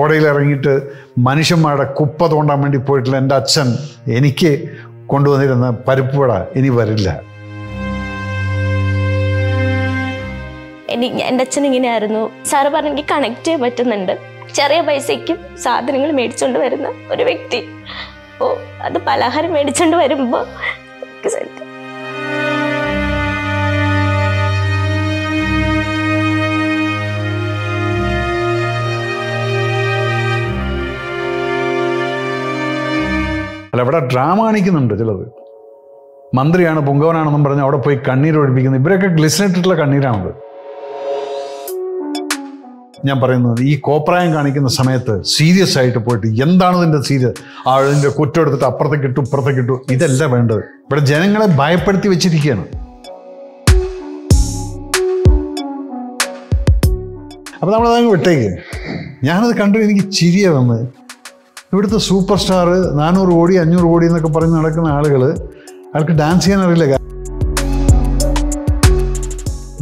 ഓടയിൽ ഇറങ്ങിയിട്ട് മനുഷ്യന്മാരുടെ കുപ്പ തോണ്ടാൻ വേണ്ടി പോയിട്ടുള്ള എൻ്റെ അച്ഛൻ എനിക്ക് കൊണ്ടുവന്നിരുന്ന പരിപ്പുവട ഇനി വരില്ല എനിക്ക് എൻ്റെ അച്ഛൻ ഇങ്ങനെയായിരുന്നു സാറ് പറഞ്ഞെങ്കിൽ കണക്ട് ചെയ്യാൻ പറ്റുന്നുണ്ട് ചെറിയ പൈസയ്ക്ക് സാധനങ്ങൾ മേടിച്ചുകൊണ്ട് വരുന്ന ഒരു വ്യക്തി ഓ അത് പലഹാരം മേടിച്ചുകൊണ്ട് വരുമ്പോൾ അല്ല അവിടെ ഡ്രാമ കാണിക്കുന്നുണ്ട് ചിലത് മന്ത്രിയാണ് പൊങ്കവനാണെന്നും പറഞ്ഞ് അവിടെ പോയി കണ്ണീർ ഒഴിപ്പിക്കുന്നത് ഇവരൊക്കെ ഗ്ലിസിനിട്ടിട്ടുള്ള കണ്ണീരാണത് ഞാൻ പറയുന്നത് ഈ കോപ്രായം കാണിക്കുന്ന സമയത്ത് സീരിയസ് ആയിട്ട് പോയിട്ട് എന്താണ് ഇതിൻ്റെ സീരിയസ് ആ ഇതിൻ്റെ കുറ്റം എടുത്തിട്ട് അപ്പുറത്തേക്ക് കിട്ടും ഇപ്പുറത്തേക്ക് കിട്ടും ഇതല്ല വേണ്ടത് ഇവിടെ ജനങ്ങളെ ഭയപ്പെടുത്തി വെച്ചിരിക്കുകയാണ് അപ്പോൾ നമ്മളതങ്ങ് വിട്ടേക്ക് ഞാനത് കണ്ടു എനിക്ക് ചിരിയ വന്ന് ഇവിടുത്തെ സൂപ്പർ സ്റ്റാർ നാനൂറ് കോടി അഞ്ഞൂറ് കോടി എന്നൊക്കെ പറഞ്ഞ് നടക്കുന്ന ആളുകൾ അയാൾക്ക് ഡാൻസ് ചെയ്യാൻ അറിയില്ല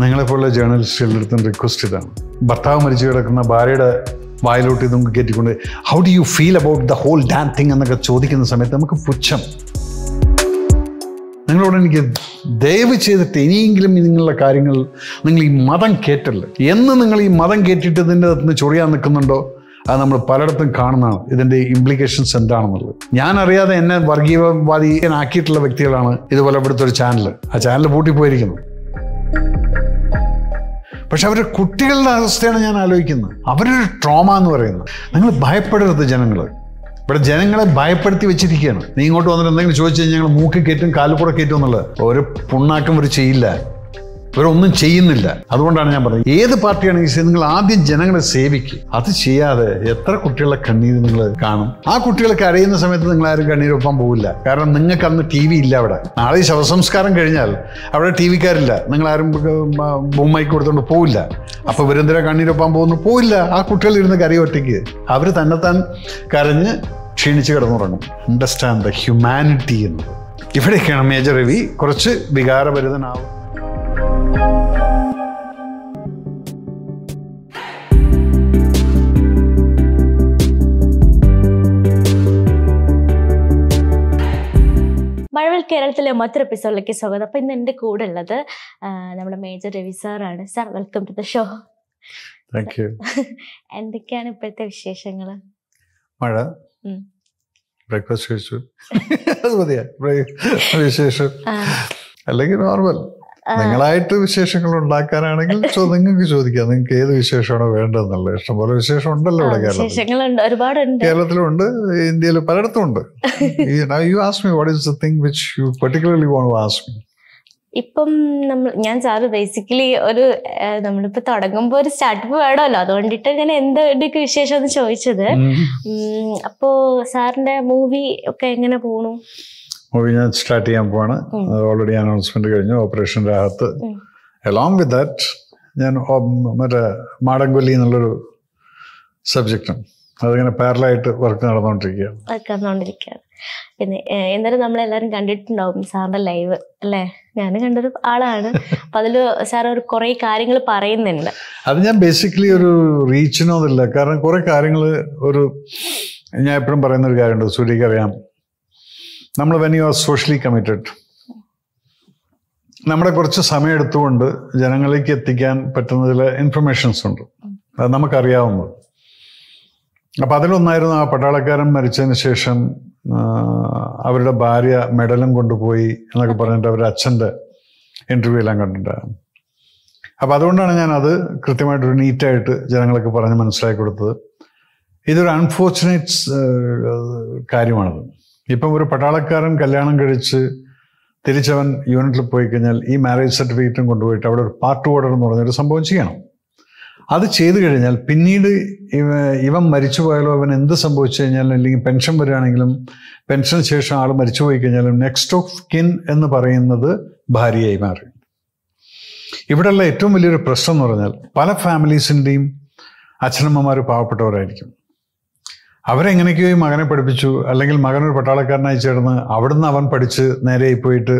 നിങ്ങളെപ്പോലുള്ള ജേർണലിസ്റ്റുകളുടെ അടുത്തും റിക്വസ്റ്റ് ഇതാണ് ഭർത്താവ് മരിച്ചു കിടക്കുന്ന ഭാര്യയുടെ വായിലോട്ട് ഇതും കയറ്റിക്കൊണ്ട് how do you feel about the whole damn thing എന്നൊക്കെ ചോദിക്കുന്ന സമയത്ത് നമുക്ക് പുച്ഛം നിങ്ങളോട് എനിക്ക് ദയവ് ചെയ്തിട്ട് ഇനിയെങ്കിലും നിങ്ങളുടെ കാര്യങ്ങൾ നിങ്ങൾ ഈ മതം കേറ്റല്ല എന്ന് നിങ്ങൾ ഈ മതം കേട്ടിട്ട് ഇതിൻ്റെ അകത്ത് നിന്ന് ചൊറിയാൻ നിൽക്കുന്നുണ്ടോ അത് നമ്മൾ പലയിടത്തും കാണുന്നതാണ് ഇതിൻ്റെ ഇംപ്ലിക്കേഷൻസ് എന്താണെന്നുള്ളത് ഞാൻ അറിയാതെ എന്നെ വർഗീയവാദിയാക്കിയിട്ടുള്ള വ്യക്തികളാണ് ഇതുപോലെ ഇവിടുത്തെ ഒരു ചാനൽ ആ ചാനൽ പൂട്ടിപ്പോയിരിക്കുന്നത് പക്ഷെ അവരുടെ കുട്ടികളുടെ അവസ്ഥയാണ് ഞാൻ ആലോചിക്കുന്നത് അവരൊരു ട്രോമ എന്ന് പറയുന്നത് നിങ്ങൾ ഭയപ്പെടരുത് ജനങ്ങൾ ഇവിടെ ജനങ്ങളെ ഭയപ്പെടുത്തി വെച്ചിരിക്കുകയാണ് നീ ഇങ്ങോട്ട് വന്നിട്ട് എന്തെങ്കിലും ചോദിച്ചു കഴിഞ്ഞാൽ ഞങ്ങൾ മൂക്ക് കയറ്റും കാലിൽ കൂടെ കയറ്റും എന്നുള്ളത് ഒരു പുണ്ണാക്കും ഒരു ചെയ്യില്ല ഇവരൊന്നും ചെയ്യുന്നില്ല അതുകൊണ്ടാണ് ഞാൻ പറഞ്ഞത് ഏത് പാർട്ടിയാണെങ്കിൽ ശരി നിങ്ങൾ ആദ്യം ജനങ്ങളെ സേവിക്കും അത് ചെയ്യാതെ എത്ര കുട്ടികളെ കണ്ണീര് നിങ്ങൾ കാണും ആ കുട്ടികളെ കരയുന്ന സമയത്ത് നിങ്ങൾ ആരും കണ്ണീരൊപ്പം പോകില്ല കാരണം നിങ്ങൾക്ക് അന്ന് ടി വി ഇല്ല അവിടെ നാളെ ഈ ശവസംസ്കാരം കഴിഞ്ഞാൽ അവിടെ ടി വിക്കാരില്ല നിങ്ങൾ ആരും ബൊമ്മയ്ക്ക് കൊടുത്തോണ്ട് പോവില്ല അപ്പോൾ ഇവരെന്തിനാ കണ്ണീരൊപ്പം പോകുന്നു പോയില്ല ആ കുട്ടികൾ ഇരുന്ന് കരയും ഒറ്റയ്ക്ക് അവർ തന്നെത്താൻ കരഞ്ഞ് ക്ഷീണിച്ച് കിടന്നുറങ്ങും അണ്ടർസ്റ്റാൻഡ് ദ ഹ്യൂമാനിറ്റി എന്ന് ഇവിടെയൊക്കെയാണ് മേജർ രവി കുറച്ച് വികാരഭരിതനാവും മഴവിൽ കേരളത്തിലെ മറ്റൊരു എപ്പിസോഡിലേക്ക് സ്വാഗതം അപ്പൊ ഇന്ന് എൻ്റെ കൂടെ ഉള്ളത് നമ്മുടെ മേജർ രവി സാറാണ് sir welcome to the show എന്തൊക്കെയാണ് ഇപ്പോഴത്തെ വിശേഷങ്ങൾ മഴ ബ്രേക്ക്ഫാസ്റ്റ് കഴിച്ചു വിശേഷം അല്ലെങ്കിൽ നോർമൽ നിങ്ങളായിട്ട് വിശേഷങ്ങൾ ഉണ്ടാക്കാനാണെങ്കിൽ നിങ്ങൾക്ക് ചോദിക്കാം നിങ്ങൾക്ക് ഏത് വിശേഷമാണോ വേണ്ടതെന്നുള്ളത് ഇഷ്ടംപോലെ വിശേഷം ഉണ്ടല്ലോ ഇവിടെ കേരളത്തിലുണ്ട് ഇന്ത്യയിൽ പലയിടത്തും ഉണ്ട് you ask me what is the thing which you particularly ask me ഇപ്പം നമ്മൾ ഞാൻ സാറ് ബേസിക്കലി ഒരു നമ്മളിപ്പോ തുടങ്ങുമ്പോൾ ഒരു സ്റ്റാർട്ടപ്പ് വേണമല്ലോ അതുകൊണ്ടിട്ട് ഞാൻ എന്തൊക്കെ വിശേഷം ചോദിച്ചത് അപ്പോ സാറിന്റെ മൂവി ഒക്കെ എങ്ങനെ പോണു മൂവി ഞാൻ സ്റ്റാർട്ട് ചെയ്യാൻ പോവാണ് ഓൾറെഡി അനൗൺസ്മെന്റ് കഴിഞ്ഞു operation Rahat along with that ഞാൻ മറ്റേ മാടങ്കൊല്ലി എന്നുള്ളൊരു സബ്ജക്റ്റും അതിങ്ങനെ പാരലായിട്ട് വർക്ക് നടന്നുകൊണ്ടിരിക്കുകയാണ് പിന്നെ എന്നാലും നമ്മളെല്ലാവരും കണ്ടിട്ടുണ്ടാവും സാറിൻ്റെ ലൈവ് അല്ലേ ഞാൻ കണ്ടൊരു ആളാണ് അപ്പം അതിൽ സാർ ഒരു കുറേ കാര്യങ്ങൾ പറയുന്നുണ്ട് അത് ഞാൻ ബേസിക്കലി ഒരു റീച്ചിനോ ഇതില്ല കാരണം കുറേ കാര്യങ്ങൾ ഒരു ഞാൻ എപ്പോഴും പറയുന്ന ഒരു കാര്യമുണ്ട് സൂര്യക്കറിയാം നമ്മൾ when you are socially committed നമ്മുടെ കുറച്ച് സമയം എടുത്തുകൊണ്ട് ജനങ്ങളിലേക്ക് എത്തിക്കാൻ പറ്റുന്ന ചില ഇൻഫർമേഷൻസ് ഉണ്ട് അത് നമുക്കറിയാവുന്നത് അപ്പം അതിലൊന്നായിരുന്നു ആ പട്ടാളക്കാരൻ മരിച്ചതിന് ശേഷം അവരുടെ ഭാര്യ മെഡലും കൊണ്ടുപോയി എന്നൊക്കെ പറഞ്ഞിട്ട് അവരുടെ അച്ഛൻ്റെ ഇൻ്റർവ്യൂ എല്ലാം കണ്ടിട്ടുണ്ടായിരുന്നു അപ്പം അതുകൊണ്ടാണ് ഞാൻ അത് കൃത്യമായിട്ടൊരു നീറ്റായിട്ട് ജനങ്ങൾക്ക് പറഞ്ഞ് മനസ്സിലാക്കി കൊടുത്തത് ഇതൊരു അൺഫോർച്ചുനേറ്റ് കാര്യമാണത് ഇപ്പം ഒരു പട്ടാളക്കാരൻ കല്യാണം കഴിച്ച് തിരിച്ചവൻ യൂണിറ്റിൽ പോയി കഴിഞ്ഞാൽ ഈ മാരേജ് സർട്ടിഫിക്കറ്റും കൊണ്ടുപോയിട്ട് അവിടെ ഒരു പാർട്ട് ഓർഡർ എന്ന് പറഞ്ഞൊരു സംഭവം ചെയ്യണം അത് ചെയ്തു കഴിഞ്ഞാൽ പിന്നീട് ഇവ ഇവൻ മരിച്ചു പോയാലോ അവൻ എന്ത് സംഭവിച്ചു കഴിഞ്ഞാലും അല്ലെങ്കിൽ പെൻഷൻ വരികയാണെങ്കിലും പെൻഷന് ശേഷം ആൾ മരിച്ചു പോയി കഴിഞ്ഞാലും നെക്സ്റ്റ് ഓഫ് കിൻ എന്ന് പറയുന്നത് ഭാര്യയായി മാറി ഇവിടെയുള്ള ഏറ്റവും വലിയൊരു പ്രശ്നം എന്ന് പറഞ്ഞാൽ പല ഫാമിലീസിൻ്റെയും അച്ഛനമ്മമാർ പാവപ്പെട്ടവരായിരിക്കും അവരെങ്ങനെയൊക്കെയോ ഈ മകനെ പഠിപ്പിച്ചു അല്ലെങ്കിൽ മകൻ ഒരു പട്ടാളക്കാരനായി ചേർന്ന് അവിടുന്ന് അവൻ പഠിച്ച് നേരെ പോയിട്ട്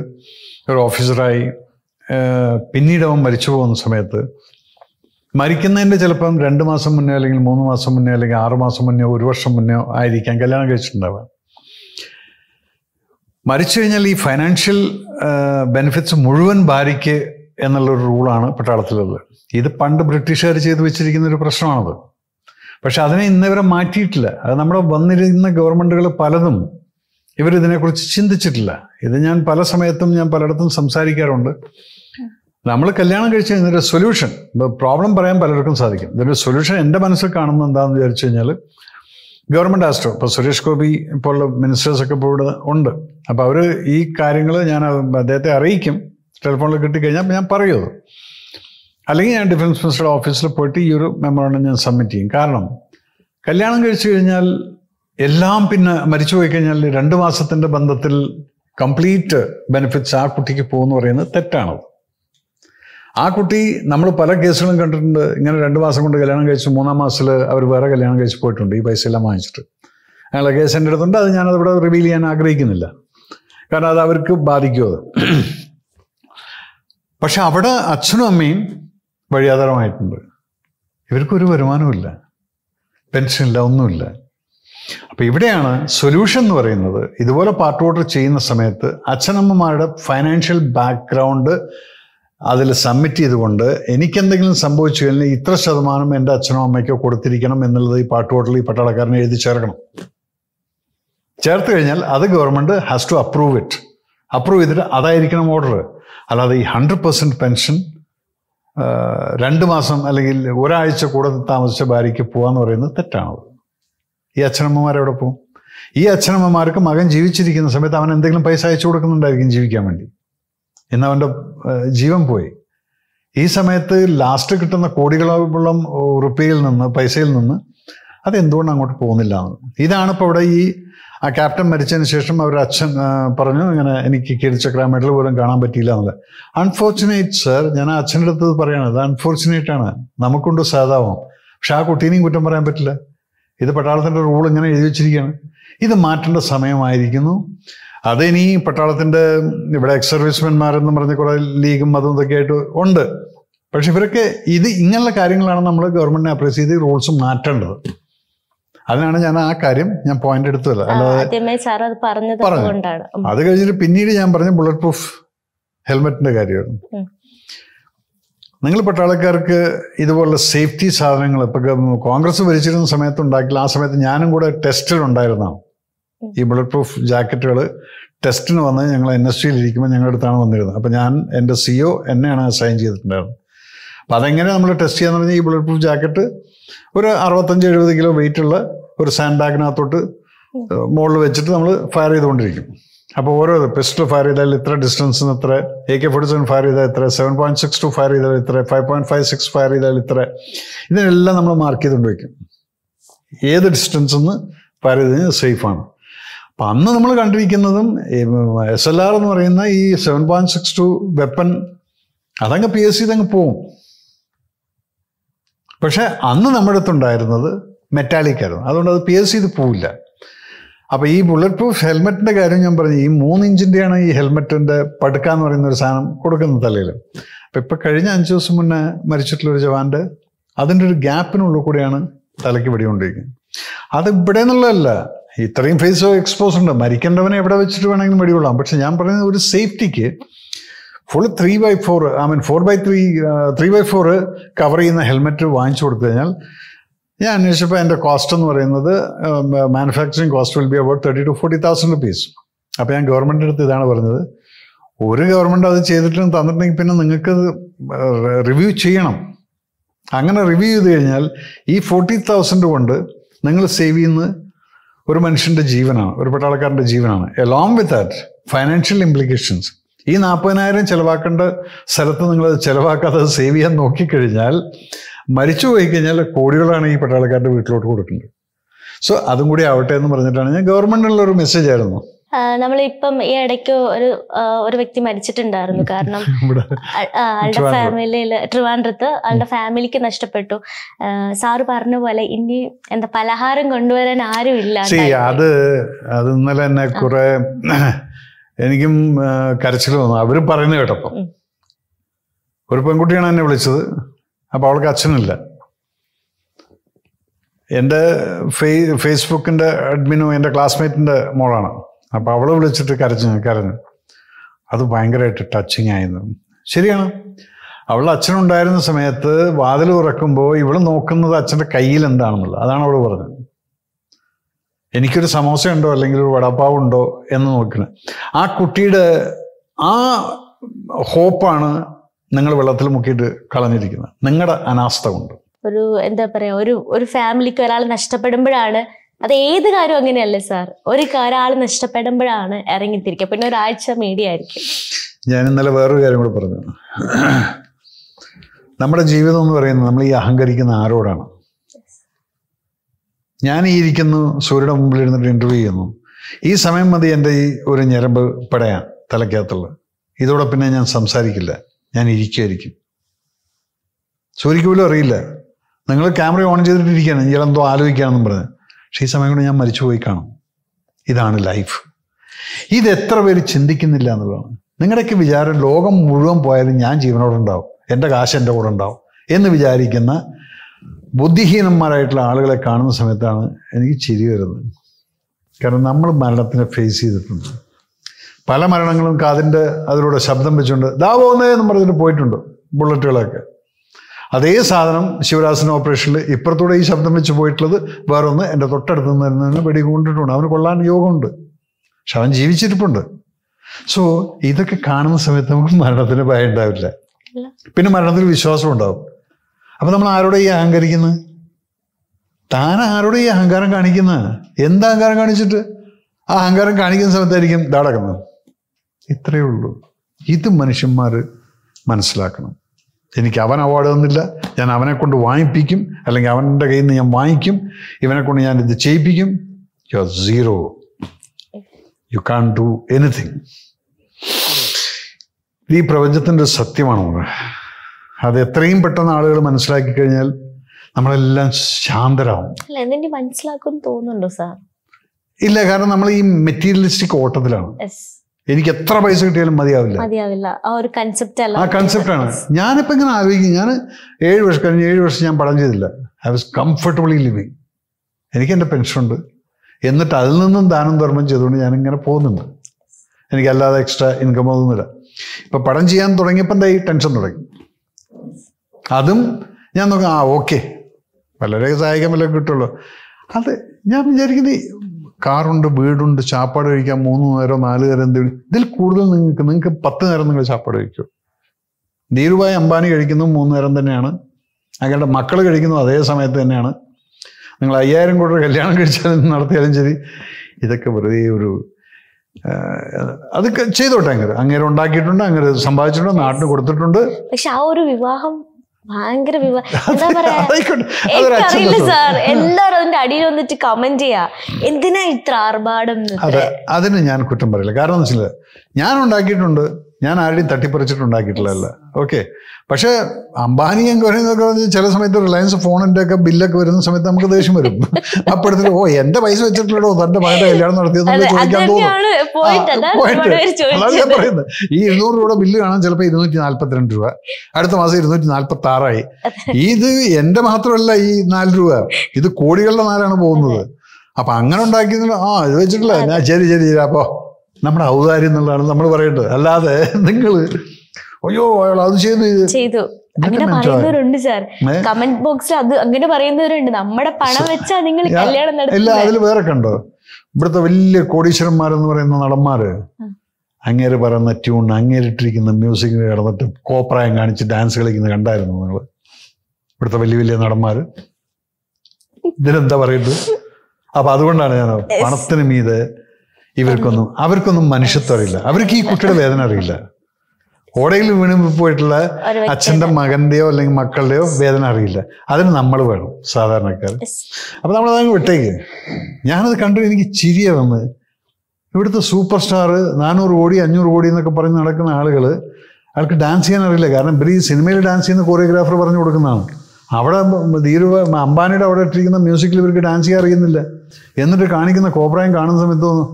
ഒരു ഓഫീസറായി പിന്നീട് അവൻ മരിച്ചു പോകുന്ന സമയത്ത് മരിക്കുന്നതിൻ്റെ ചിലപ്പം രണ്ട് മാസം മുന്നേ അല്ലെങ്കിൽ മൂന്ന് മാസം മുന്നേ അല്ലെങ്കിൽ ആറ് മാസം മുന്നേ ഒരു വർഷം മുന്നേ ആയിരിക്കാം കല്യാണം കഴിച്ചിട്ടുണ്ടാവുക മരിച്ചു കഴിഞ്ഞാൽ ഈ ഫൈനാൻഷ്യൽ ബെനിഫിറ്റ്സ് മുഴുവൻ ഭാര്യയ്ക്ക് എന്നുള്ളൊരു റൂളാണ് പട്ടാളത്തിലുള്ളത് ഇത് പണ്ട് ബ്രിട്ടീഷുകാർ ചെയ്തു വെച്ചിരിക്കുന്ന ഒരു പ്രശ്നമാണത് പക്ഷെ അതിനെ ഇന്ന് ഇവരെ മാറ്റിയിട്ടില്ല അത് നമ്മുടെ വന്നിരുന്ന ഗവൺമെൻറ്റുകൾ പലതും ഇവരിതിനെക്കുറിച്ച് ചിന്തിച്ചിട്ടില്ല ഇത് ഞാൻ പല സമയത്തും ഞാൻ പലയിടത്തും സംസാരിക്കാറുണ്ട് നമ്മൾ കല്യാണം കഴിച്ച് ഇതിൻ്റെ സൊല്യൂഷൻ പ്രോബ്ലം പറയാൻ പലർക്കും സാധിക്കും ഇതിൻ്റെ സൊല്യൂഷൻ എൻ്റെ മനസ്സിൽ കാണുന്നത് എന്താണെന്ന് വിചാരിച്ചു കഴിഞ്ഞാൽ ഗവൺമെൻറ് ആസ്ട്രോ ഇപ്പോൾ സുരേഷ് ഗോപി ഇപ്പോഴുള്ള മിനിസ്റ്റേഴ്സൊക്കെ ഇപ്പോൾ ഇവിടെ ഉണ്ട് അപ്പോൾ അവർ ഈ കാര്യങ്ങൾ ഞാൻ അദ്ദേഹത്തെ അറിയിക്കും ടെലിഫോണിൽ കിട്ടിക്കഴിഞ്ഞാൽ ഞാൻ പറയുമത് അല്ലെങ്കിൽ ഞാൻ ഡിഫൻസ് മിനിസ്റ്ററുടെ ഓഫീസിൽ പോയിട്ട് ഈ ഒരു മെമ്മോറണ്ടം ഞാൻ സബ്മിറ്റ് ചെയ്യും കാരണം കല്യാണം കഴിച്ചു കഴിഞ്ഞാൽ എല്ലാം പിന്നെ മരിച്ചു പോയി കഴിഞ്ഞാൽ രണ്ട് മാസത്തിൻ്റെ ബന്ധത്തിൽ കംപ്ലീറ്റ് ബെനിഫിറ്റ്സ് ആ കുട്ടിക്ക് പോകുമെന്ന് പറയുന്നത് തെറ്റാണത് ആ കുട്ടി നമ്മൾ പല കേസുകളും കണ്ടിട്ടുണ്ട് ഇങ്ങനെ രണ്ട് മാസം കൊണ്ട് കല്യാണം കഴിച്ച് മൂന്നാം മാസത്തിൽ അവർ വേറെ കല്യാണം കഴിച്ച് പോയിട്ടുണ്ട് ഈ എല്ലാം വാങ്ങിച്ചിട്ട് അങ്ങനെയുള്ള കേസ് എൻ്റെ അടുത്തുണ്ട് അത് ഞാനത് ഇവിടെ റിവീൽ ചെയ്യാൻ ആഗ്രഹിക്കുന്നില്ല കാരണം അത് അവർക്ക് ബാധിക്കുമത് പക്ഷെ അവിടെ അച്ഛനും അമ്മയും വഴിയാധാരമായിട്ടുണ്ട് ഇവർക്കൊരു വരുമാനമില്ല പെൻഷനില്ല ഒന്നുമില്ല അപ്പോൾ ഇവിടെയാണ് സൊല്യൂഷൻ എന്ന് പറയുന്നത് ഇതുപോലെ പാർട്ട് ഓർഡർ ചെയ്യുന്ന സമയത്ത് അച്ഛനമ്മമാരുടെ ഫൈനാൻഷ്യൽ ബാക്ക്ഗ്രൗണ്ട് അതിൽ സബ്മിറ്റ് ചെയ്തുകൊണ്ട് എനിക്കെന്തെങ്കിലും സംഭവിച്ചു കഴിഞ്ഞാൽ ഇത്ര ശതമാനം എൻ്റെ അച്ഛനോ അമ്മയ്ക്കോ കൊടുത്തിരിക്കണം എന്നുള്ളത് ഈ പാർട്ട് ഓർഡറിൽ ഈ പട്ടാളക്കാരനെ എഴുതി ചേർക്കണം ചേർത്ത് കഴിഞ്ഞാൽ അത് government has to approve it approve ചെയ്തിട്ട് അതായിരിക്കണം ഓർഡർ അല്ലാതെ ഈ ഹൺഡ്രഡ് പെർസെൻറ്റ് പെൻഷൻ രണ്ട് മാസം അല്ലെങ്കിൽ ഒരാഴ്ച കൂടെ താമസിച്ച ഭാര്യയ്ക്ക് പോകാന്ന് പറയുന്നത് തെറ്റാണത് ഈ അച്ഛനമ്മമാരോടെ പോകും ഈ അച്ഛനമ്മമാർക്ക് മകൻ ജീവിച്ചിരിക്കുന്ന സമയത്ത് അവൻ എന്തെങ്കിലും പൈസ അയച്ചു കൊടുക്കുന്നുണ്ടായിരിക്കും ജീവിക്കാൻ വേണ്ടി ഇന്ന് അവൻ്റെ ജീവൻ പോയി ഈ സമയത്ത് ലാസ്റ്റ് കിട്ടുന്ന കോടികളോളം റുപ്യയിൽ നിന്ന് പൈസയിൽ നിന്ന് അത് എന്തുകൊണ്ട് അങ്ങോട്ട് പോകുന്നില്ല ഇതാണ് ഇപ്പോൾ ഇവിടെ ഈ ആ ക്യാപ്റ്റൻ മരിച്ചതിന് ശേഷം അവർ അച്ഛൻ പറഞ്ഞു ഇങ്ങനെ എനിക്ക് കിരിച്ചക്ര മെഡൽ പോലും കാണാൻ പറ്റിയില്ല എന്നുള്ളത് അൺഫോർച്ചുനേറ്റ് സർ ഞാൻ ആ അച്ഛൻ്റെ അടുത്ത് പറയണത് അൺഫോർച്ചുനേറ്റ് ആണ് നമുക്കൊണ്ട് സാധാവും പക്ഷെ ആ കുട്ടീനെയും കുറ്റം പറയാൻ പറ്റില്ല ഇത് പട്ടാളത്തിൻ്റെ റൂൾ ഇങ്ങനെ എഴുതി വെച്ചിരിക്കുകയാണ് ഇത് മാറ്റേണ്ട സമയമായിരിക്കുന്നു അതിനി പട്ടാളത്തിൻ്റെ ഇവിടെ എക്സ് സർവീസ്മെന്മാരെന്ന് പറഞ്ഞ കുറേ ലീഗും അതും ഇതൊക്കെ ആയിട്ട് ഉണ്ട് പക്ഷെ ഇവരൊക്കെ ഇത് ഇങ്ങനെയുള്ള കാര്യങ്ങളാണ് നമ്മൾ ഗവൺമെൻറ്റിനെ അപ്രൈസ് ചെയ്ത് റൂൾസ് മാറ്റേണ്ടത് അതിനാണ് ഞാൻ ആ കാര്യം ഞാൻ പോയിന്റ് എടുത്തത് അല്ലാതെ അത് കഴിഞ്ഞിട്ട് പിന്നീട് ഞാൻ പറഞ്ഞ ബുള്ളറ്റ് പ്രൂഫ് ഹെൽമെറ്റിന്റെ കാര്യമാണ് നിങ്ങൾ പട്ടാളക്കാർക്ക് ഇതുപോലുള്ള സേഫ്റ്റി സാധനങ്ങൾ ഇപ്പൊ കോൺഗ്രസ് ഭരിച്ചിരുന്ന സമയത്ത് ഉണ്ടാക്കില്ല ആ സമയത്ത് ഞാനും കൂടെ ടെസ്റ്റിൽ ഉണ്ടായിരുന്നതാണ് ഈ ബുള്ളറ്റ് പ്രൂഫ് ജാക്കറ്റുകൾ ടെസ്റ്റിന് വന്ന് ഞങ്ങൾ എൻ എസ് സിയിൽ ഇരിക്കുമ്പോൾ ഞങ്ങളുടെ അടുത്താണ് വന്നിരുന്നത് അപ്പോൾ ഞാൻ എൻ്റെ സി ഒ e എന്നെയാണ് അസൈൻ ചെയ്തിട്ടുണ്ടായിരുന്നത് അപ്പോൾ അതെങ്ങനെ നമ്മൾ ടെസ്റ്റ് ചെയ്യാന്ന് പറഞ്ഞാൽ ഈ ബുള്ളറ്റ് പ്രൂഫ് ജാക്കറ്റ് ഒരു അറുപത്തഞ്ച് എഴുപത് കിലോ വെയിറ്റുള്ള ഒരു സാൻഡ് ബാഗിനകത്തോട്ട് മുകളിൽ വെച്ചിട്ട് നമ്മൾ ഫയർ ചെയ്തുകൊണ്ടിരിക്കും അപ്പോൾ ഓരോ പിസ്റ്റൾ ഫയർ ചെയ്താൽ ഇത്ര ഡിസ്റ്റൻസ് ഇത്ര A K forty seven fire ചെയ്താൽ ഇത്ര seven point six two fire ചെയ്താൽ ഇത്ര five point five six fire ചെയ്താൽ ഇത്ര ഇതിനെല്ലാം നമ്മൾ മാർക്ക് ചെയ്തുകൊണ്ട് വയ്ക്കും ഏത് ഡിസ്റ്റൻസ് എന്ന് ഫയർ ചെയ്ത് സേഫാണ് അപ്പം അന്ന് നമ്മൾ കണ്ടിരിക്കുന്നതും എസ് എൽ ആർ എന്ന് പറയുന്ന ഈ seven point six two weapon അതങ്ങ് പി എസ് സി ഇതങ്ങ് പോവും പക്ഷെ അന്ന് നമ്മുടെ അടുത്തുണ്ടായിരുന്നത് മെറ്റാലിക് ആയിരുന്നു അതുകൊണ്ട് അത് പി ചെയ്ത് പോവില്ല അപ്പോൾ ഈ ബുള്ളറ്റ് പ്രൂഫ് ഹെൽമെറ്റിൻ്റെ കാര്യം ഞാൻ പറഞ്ഞു ഈ മൂന്ന് ഇഞ്ചിൻ്റെയാണ് ഈ ഹെൽമെറ്റിൻ്റെ പടുക്ക എന്ന് പറയുന്ന ഒരു സാധനം കൊടുക്കുന്നത് തലയിൽ അപ്പം ഇപ്പം കഴിഞ്ഞ അഞ്ച് ദിവസം മുന്നേ മരിച്ചിട്ടുള്ള ഒരു ജവാന്റെ അതിൻ്റെ ഒരു ഗ്യാപ്പിനുള്ളിൽ കൂടിയാണ് തലയ്ക്ക് വെടികൊണ്ടിരിക്കുന്നത് അത് ഇവിടെ നിന്നുള്ളതല്ല ഇത്രയും ഫേസ് എക്സ്പോസ് ഉണ്ട് മരിക്കേണ്ടവനെ എവിടെ വെച്ചിട്ട് വേണമെങ്കിലും വെടികൊള്ളാം പക്ഷെ ഞാൻ പറയുന്നത് ഒരു സേഫ്റ്റിക്ക് full three by four I mean four by three three by four cover ചെയ്യുന്ന ഹെൽമെറ്റ് വാങ്ങിച്ചു കൊടുത്തു കഴിഞ്ഞാൽ ഞാൻ അന്വേഷിച്ചപ്പോൾ എൻ്റെ കോസ്റ്റ് എന്ന് പറയുന്നത് manufacturing cost will be about thirty two forty thousand rupees അപ്പോൾ ഞാൻ ഗവൺമെൻറ് അടുത്ത് ഇതാണ് പറഞ്ഞത് ഒരു ഗവൺമെൻറ് അത് ചെയ്തിട്ടും തന്നിട്ടുണ്ടെങ്കിൽ പിന്നെ നിങ്ങൾക്ക് റിവ്യൂ ചെയ്യണം അങ്ങനെ റിവ്യൂ ചെയ്ത് കഴിഞ്ഞാൽ ഈ ഫോർട്ടി തൗസൻഡ് കൊണ്ട് നിങ്ങൾ സേവ് ചെയ്യുന്നത് ഒരു മനുഷ്യൻ്റെ ജീവനാണ് ഒരു പട്ടാളക്കാരൻ്റെ ജീവനാണ് along with that financial implications ഈ നാൽപ്പതിനായിരം ചിലവാക്കേണ്ട സ്ഥലത്ത് നിങ്ങളത് ചിലവാക്കാതെ സേവ് ചെയ്യാൻ നോക്കിക്കഴിഞ്ഞാൽ മരിച്ചു പോയി കഴിഞ്ഞാൽ കോടികളാണ് ഈ പട്ടാളക്കാരുടെ വീട്ടിലോട്ട് കൊടുക്കുന്നത് സോ അതും കൂടി ആവട്ടെ എന്ന് പറഞ്ഞിട്ടാണ് ഞാൻ ഗവൺമെന്റിനുള്ള ഒരു മെസ്സേജ് ആയിരുന്നു നമ്മളിപ്പം ഈ ഇടയ്ക്ക് ഒരു ഒരു വ്യക്തി മരിച്ചിട്ടുണ്ടായിരുന്നു കാരണം ആളുടെ ഫാമിലിയിൽ ട്രിവാൻഡ്രത്ത് ആളുടെ ഫാമിലിക്ക് നഷ്ടപ്പെട്ടു സാറ് പറഞ്ഞ പോലെ ഇനി എന്താ പലഹാരം കൊണ്ടുവരാൻ ആരും ഇല്ല അത് അത് ഇന്നലെ തന്നെ കുറെ എനിക്കും കരച്ചിൽ വന്നു അവര് പറയുന്നത് കേട്ടപ്പം ഒരു പെൺകുട്ടിയാണ് എന്നെ വിളിച്ചത് അപ്പോൾ അവൾക്ക് അച്ഛനില്ല എൻ്റെ ഫേ ഫേസ്ബുക്കിൻ്റെ അഡ്മിനും എൻ്റെ ക്ലാസ്മേറ്റിൻ്റെ മോളാണ് അപ്പോൾ അവളെ വിളിച്ചിട്ട് കരച്ചു കരഞ്ഞു അത് ഭയങ്കരമായിട്ട് ടച്ചിങ് ആയിരുന്നു ശരിയാണ് അവളുടെ അച്ഛനുണ്ടായിരുന്ന സമയത്ത് വാതിൽ ഉറക്കുമ്പോൾ ഇവൾ നോക്കുന്നത് അച്ഛൻ്റെ കയ്യിൽ എന്താണെന്നുള്ളത് അതാണ് അവൾ പറഞ്ഞത് എനിക്കൊരു സമോസ ഉണ്ടോ അല്ലെങ്കിൽ ഒരു വടപ്പാവ് ഉണ്ടോ എന്ന് നോക്കണേ ആ കുട്ടിയുടെ ആ ഹോപ്പാണ് നിങ്ങൾ വെള്ളത്തിൽ മുക്കിയിട്ട് കളഞ്ഞിരിക്കുന്നത് നിങ്ങളുടെ അനാസ്ഥ കൊണ്ട് ഒരു എന്താ പറയാ ഒരു ഒരു ഫാമിലിക്ക് ഒരാൾ നഷ്ടപ്പെടുമ്പോഴാണ് അത് ഏത് കാര്യം അങ്ങനെയല്ലേ സാർ ഒരു ഒരാൾ നഷ്ടപ്പെടുമ്പോഴാണ് ഇറങ്ങിത്തിരിക്കുക പിന്നെ ഒരാഴ്ച മീഡിയ ആയിരിക്കും ഞാൻ ഇന്നലെ വേറൊരു കാര്യം കൂടെ പറഞ്ഞു നമ്മുടെ ജീവിതം എന്ന് പറയുന്നത് നമ്മൾ ഈ അഹങ്കരിക്കുന്ന ആരോടാണ് ഞാൻ ഈ ഇരിക്കുന്നു സൂര്യയുടെ മുമ്പിൽ ഇരുന്നിട്ട് ഇന്റർവ്യൂ ചെയ്യുന്നു ഈ സമയം മതി എൻ്റെ ഈ ഒരു ഞരമ്പ് പടയാ തലക്കകത്തുള്ള ഇതോടെ പിന്നെ ഞാൻ സംസാരിക്കില്ല ഞാൻ ഇരിക്കുമായിരിക്കും സൂര്യക്ക് പോലും അറിയില്ല നിങ്ങൾ ക്യാമറ ഓൺ ചെയ്തിട്ടിരിക്കുകയാണ് ഇയാൾ എന്തോ ആലോചിക്കുകയാണെന്നും പറഞ്ഞ് പക്ഷേ ഈ സമയം കൊണ്ട് ഞാൻ മരിച്ചുപോയി കാണും ഇതാണ് ലൈഫ് ഇത് എത്ര പേര് ചിന്തിക്കുന്നില്ല എന്നുള്ളതാണ് നിങ്ങളുടെയൊക്കെ വിചാരം ലോകം മുഴുവൻ പോയാലും ഞാൻ ജീവനോടെ ഉണ്ടാവും എൻ്റെ കാശ് എൻ്റെ കൂടെ ഉണ്ടാവും എന്ന് വിചാരിക്കുന്ന ബുദ്ധിഹീനന്മാരായിട്ടുള്ള ആളുകളെ കാണുന്ന സമയത്താണ് എനിക്ക് ചിരി വരുന്നത് കാരണം നമ്മൾ മരണത്തിനെ ഫേസ് ചെയ്തിട്ടുണ്ട് പല മരണങ്ങളും കാതിൻ്റെ അതിലൂടെ ശബ്ദം വെച്ചുകൊണ്ട് ദാ പോകുന്നേ എന്ന് പറഞ്ഞിട്ട് പോയിട്ടുണ്ട് ബുള്ളറ്റുകളൊക്കെ അതേ സാധനം ശിവരാസന ഓപ്പറേഷനിൽ ഇപ്പുറത്തൂടെ ഈ ശബ്ദം വെച്ച് പോയിട്ടുള്ളത് ഒന്ന് എൻ്റെ തൊട്ടടുത്ത് നിന്ന് തന്നെ കൊണ്ടിട്ടുണ്ട് അവന് കൊള്ളാൻ യോഗമുണ്ട് പക്ഷെ അവൻ ജീവിച്ചിരിപ്പുണ്ട് സോ ഇതൊക്കെ കാണുന്ന സമയത്ത് നമുക്ക് മരണത്തിന് ഭയം ഉണ്ടാവില്ല പിന്നെ മരണത്തിൽ വിശ്വാസം ഉണ്ടാവും അപ്പം നമ്മൾ ആരോടെ ഈ അഹങ്കരിക്കുന്നത് താൻ ആരോടെ ഈ അഹങ്കാരം കാണിക്കുന്ന എന്താ അഹങ്കാരം കാണിച്ചിട്ട് ആ അഹങ്കാരം കാണിക്കുന്ന സമയത്തായിരിക്കും ഇതാടക്കുന്നത് ഇത്രയേ ഉള്ളൂ ഇത് മനുഷ്യന്മാർ മനസ്സിലാക്കണം എനിക്ക് അവൻ അവാർഡ് തന്നില്ല ഞാൻ അവനെ കൊണ്ട് വാങ്ങിപ്പിക്കും അല്ലെങ്കിൽ അവൻ്റെ കയ്യിൽ നിന്ന് ഞാൻ വാങ്ങിക്കും ഇവനെ കൊണ്ട് ഞാൻ ഇത് ചെയ്യിപ്പിക്കും you are zero you can do anything ഈ പ്രപഞ്ചത്തിൻ്റെ ഒരു സത്യമാണ് നമ്മൾ അത് എത്രയും പെട്ടെന്ന് ആളുകൾ മനസ്സിലാക്കി കഴിഞ്ഞാൽ നമ്മളെല്ലാം ശാന്തരാകും മനസ്സിലാക്കും തോന്നുന്നുണ്ടോ സാർ ഇല്ല കാരണം നമ്മൾ ഈ മെറ്റീരിയലിസ്റ്റിക് ഓട്ടത്തിലാണ് എനിക്ക് എത്ര പൈസ കിട്ടിയാലും മതിയാവില്ല മതിയാവില്ല ആ ഒരു കൺസെപ്റ്റ് അല്ല ആ ഇങ്ങനെ ആലോചിക്കും ഞാൻ ഏഴ് വർഷം കഴിഞ്ഞ് ഏഴ് വർഷം ഞാൻ പഠനം ചെയ്തില്ല ഐ വാസ് കംഫർട്ടബിളി ലിവിങ് എനിക്ക് എൻ്റെ പെൻഷനുണ്ട് എന്നിട്ട് അതിൽ നിന്നും ദാനം ധർമ്മം ചെയ്തുകൊണ്ട് ഇങ്ങനെ പോകുന്നുണ്ട് അല്ലാതെ എക്സ്ട്രാ ഇൻകം ഒന്നുമില്ല ഇപ്പൊ പടം ചെയ്യാൻ തുടങ്ങിയപ്പോൾ ഈ ടെൻഷൻ തുടങ്ങി അതും ഞാൻ നോക്കാം ആ ഓക്കെ വളരെ സഹായിക്കാൻ വല്ല കിട്ടുള്ളൂ അത് ഞാൻ വിചാരിക്കുന്നത് കാറുണ്ട് വീടുണ്ട് ചാപ്പാട് കഴിക്കാം മൂന്ന് നേരം നാല് നേരം എന്ത് ഇതിൽ കൂടുതൽ നിങ്ങൾക്ക് നിങ്ങൾക്ക് പത്ത് നേരം നിങ്ങൾ ചാപ്പാട് കഴിക്കൂ ധീരുഭായ് അംബാനി കഴിക്കുന്നത് മൂന്ന് നേരം തന്നെയാണ് അയാളുടെ മക്കൾ കഴിക്കുന്നത് അതേ സമയത്ത് തന്നെയാണ് നിങ്ങൾ അയ്യായിരം കോടി കല്യാണം കഴിച്ചാലും നടത്തിയാലും ശരി ഇതൊക്കെ വെറുതെ ഒരു അതൊക്കെ ചെയ്തോട്ടെ അങ്ങനെ അങ്ങനെ ഉണ്ടാക്കിയിട്ടുണ്ട് അങ്ങനെ സമ്പാദിച്ചിട്ടുണ്ട് നാട്ടിന് കൊടുത്തിട്ടുണ്ട് പക്ഷെ ആ ഒരു വിവാഹം ഭയങ്കര എന്താ പറയാ എനിക്കറിയില്ല സാർ എല്ലാവരും അതിന്റെ അടിയിൽ വന്നിട്ട് കമന്റ് ചെയ്യാ എന്തിനാ ഇത്ര ആർഭാടം അതെ അതിന് ഞാൻ കുറ്റം പറയില്ല കാരണം ഞാൻ ഉണ്ടാക്കിയിട്ടുണ്ട് ഞാൻ ആരുടെയും തട്ടിപ്പറിച്ചിട്ടുണ്ടാക്കിയിട്ടില്ല ഓക്കെ പക്ഷേ അംബാനി എങ്കിലൊക്കെ ചില സമയത്ത് റിലയൻസ് ഫോണിൻ്റെ ഒക്കെ ബില്ലൊക്കെ വരുന്ന സമയത്ത് നമുക്ക് ദേഷ്യം വരും അപ്പോഴത്തിൽ ഓ എന്റെ പൈസ വെച്ചിട്ടുള്ളോ തന്റെ മകൻ്റെ കല്യാണം നടത്തിയതെന്ന് ചോദിക്കാൻ തോന്നും അതാണ് ഞാൻ പറയുന്നത് ഈ ഇരുന്നൂറ് രൂപ ബില്ല് കാണാൻ ചിലപ്പോൾ ഇരുന്നൂറ്റി നാല്പത്തിരണ്ട് രൂപ അടുത്ത മാസം ഇരുന്നൂറ്റി നാല്പത്തി ആറായി ഇത് എൻ്റെ മാത്രമല്ല ഈ നാല് രൂപ ഇത് കോടികളുടെ നാലാണ് പോകുന്നത് അപ്പൊ അങ്ങനെ ഉണ്ടാക്കിയതിൽ ആ ഇത് വെച്ചിട്ടില്ല ഞാൻ ശരി ശരി ശരി അപ്പോൾ നമ്മുടെ ഔദാര്യം എന്നുള്ളതാണ് നമ്മൾ പറയേണ്ടത് അല്ലാതെ നിങ്ങൾ അയ്യോ അയാൾ അത് ചെയ്തു ചെയ്തു അങ്ങനെ പറയുന്നവരുണ്ട് സാർ കമന്റ് ബോക്സിൽ അത് അങ്ങനെ പറയുന്നവരുണ്ട് നമ്മുടെ പണം വെച്ചാ നിങ്ങൾ കല്യാണം ഇല്ല അതിൽ വേറെ കണ്ടോ ഇവിടുത്തെ വലിയ കോടീശ്വരന്മാരെന്ന് പറയുന്ന നടന്മാര് അങ്ങേര് പറയുന്ന ട്യൂൺ അങ്ങേരിട്ടിരിക്കുന്ന മ്യൂസിക് കിടന്നിട്ട് കോപ്രായം കാണിച്ച് ഡാൻസ് കളിക്കുന്ന കണ്ടായിരുന്നു നിങ്ങൾ ഇവിടുത്തെ വലിയ വലിയ നടന്മാര് ഇതിനെന്താ പറയുന്നത് അപ്പൊ അതുകൊണ്ടാണ് ഞാൻ പണത്തിന് മീതെ ഇവർക്കൊന്നും അവർക്കൊന്നും മനുഷ്യത്വം അറിയില്ല അവർക്ക് ഈ കുട്ടിയുടെ വേദന അറിയില്ല ഓടയിൽ വീണ് പോയിട്ടുള്ള അച്ഛൻ്റെ മകൻ്റെയോ അല്ലെങ്കിൽ മക്കളുടെയോ വേദന അറിയില്ല അതിന് നമ്മൾ വേണം സാധാരണക്കാർ അപ്പം അതങ്ങ് വിട്ടേക്ക് ഞാനത് കണ്ടു എനിക്ക് ചിരിയ വന്ന് ഇവിടുത്തെ സൂപ്പർ സ്റ്റാർ നാനൂറ് കോടി അഞ്ഞൂറ് കോടി എന്നൊക്കെ പറഞ്ഞ് നടക്കുന്ന ആളുകൾ അയാൾക്ക് ഡാൻസ് ചെയ്യാൻ അറിയില്ല കാരണം ഇവർ ഈ സിനിമയിൽ ഡാൻസ് ചെയ്യുന്ന കൊറിയോഗ്രാഫർ പറഞ്ഞു കൊടുക്കുന്നതാണ് അവിടെ ധീരു അംബാനിയുടെ അവിടെ ഇട്ടിരിക്കുന്ന മ്യൂസിക്കിൽ ഇവർക്ക് ഡാൻസ് ചെയ്യാൻ അറിയുന്നില്ല എന്നിട്ട് കാണിക്കുന്ന കോപ്രായം കാണുന്ന സമയത്ത് തോന്നുന്നു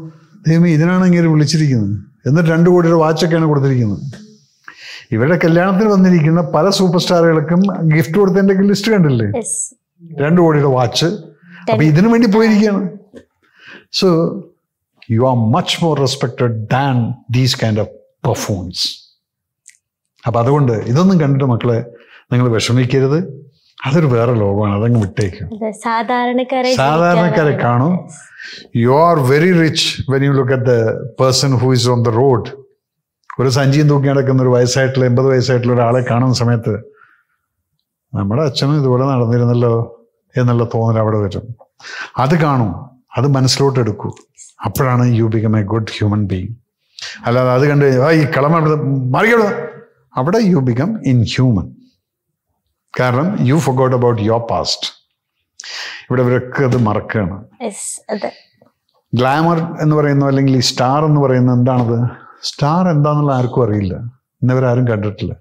ദൈവമേ ഇതിനാണ് ഇങ്ങനെ വിളിച്ചിരിക്കുന്നത് എന്നിട്ട് രണ്ട് രൂപ വാച്ചൊക്കെയാണ് കൊടുത്തിരിക്കുന്നത് ഇവരുടെ കല്യാണത്തിന് വന്നിരിക്കുന്ന പല സൂപ്പർ സ്റ്റാറുകൾക്കും ഗിഫ്റ്റ് കൊടുത്തതിൻ്റെ ലിസ്റ്റ് കണ്ടില്ലേ രണ്ട് കോടിയുടെ വാച്ച് അപ്പൊ ഇതിനു വേണ്ടി പോയിരിക്കുകയാണ് so you are much more respected than these kind of performs അപ്പൊ അതുകൊണ്ട് ഇതൊന്നും കണ്ടിട്ട് മക്കളെ നിങ്ങൾ വിഷമിക്കരുത് അതൊരു വേറെ ലോകമാണ് അതങ്ങ് വിട്ടേക്കും സാധാരണക്കാരെ കാണും you are very rich when you look at the person who is on the road ഒരു സഞ്ചിയും തൂക്കി നടക്കുന്ന ഒരു വയസ്സായിട്ടുള്ള എൺപത് വയസ്സായിട്ടുള്ള ഒരാളെ കാണുന്ന സമയത്ത് നമ്മുടെ അച്ഛനും ഇതുപോലെ നടന്നിരുന്നല്ലോ എന്നുള്ള തോന്നൽ അവിടെ വരും അത് കാണും അത് മനസ്സിലോട്ട് എടുക്കൂ അപ്പോഴാണ് you become a good human being അല്ലാതെ അത് കണ്ട് ആ ഈ കളം മറികട അവിടെ യു ബിക്കം ഇൻ ഹ്യൂമൻ കാരണം you forgot about your past ഇവിടെ ഇവരൊക്കെ അത് മറക്കാണ് ഗ്ലാമർ എന്ന് പറയുന്ന അല്ലെങ്കിൽ ഈ സ്റ്റാർ എന്ന് പറയുന്ന എന്താണത് സ്റ്റാർ എന്താണെന്നുള്ള ആർക്കും അറിയില്ല ഇന്നവരാരും കണ്ടിട്ടില്ല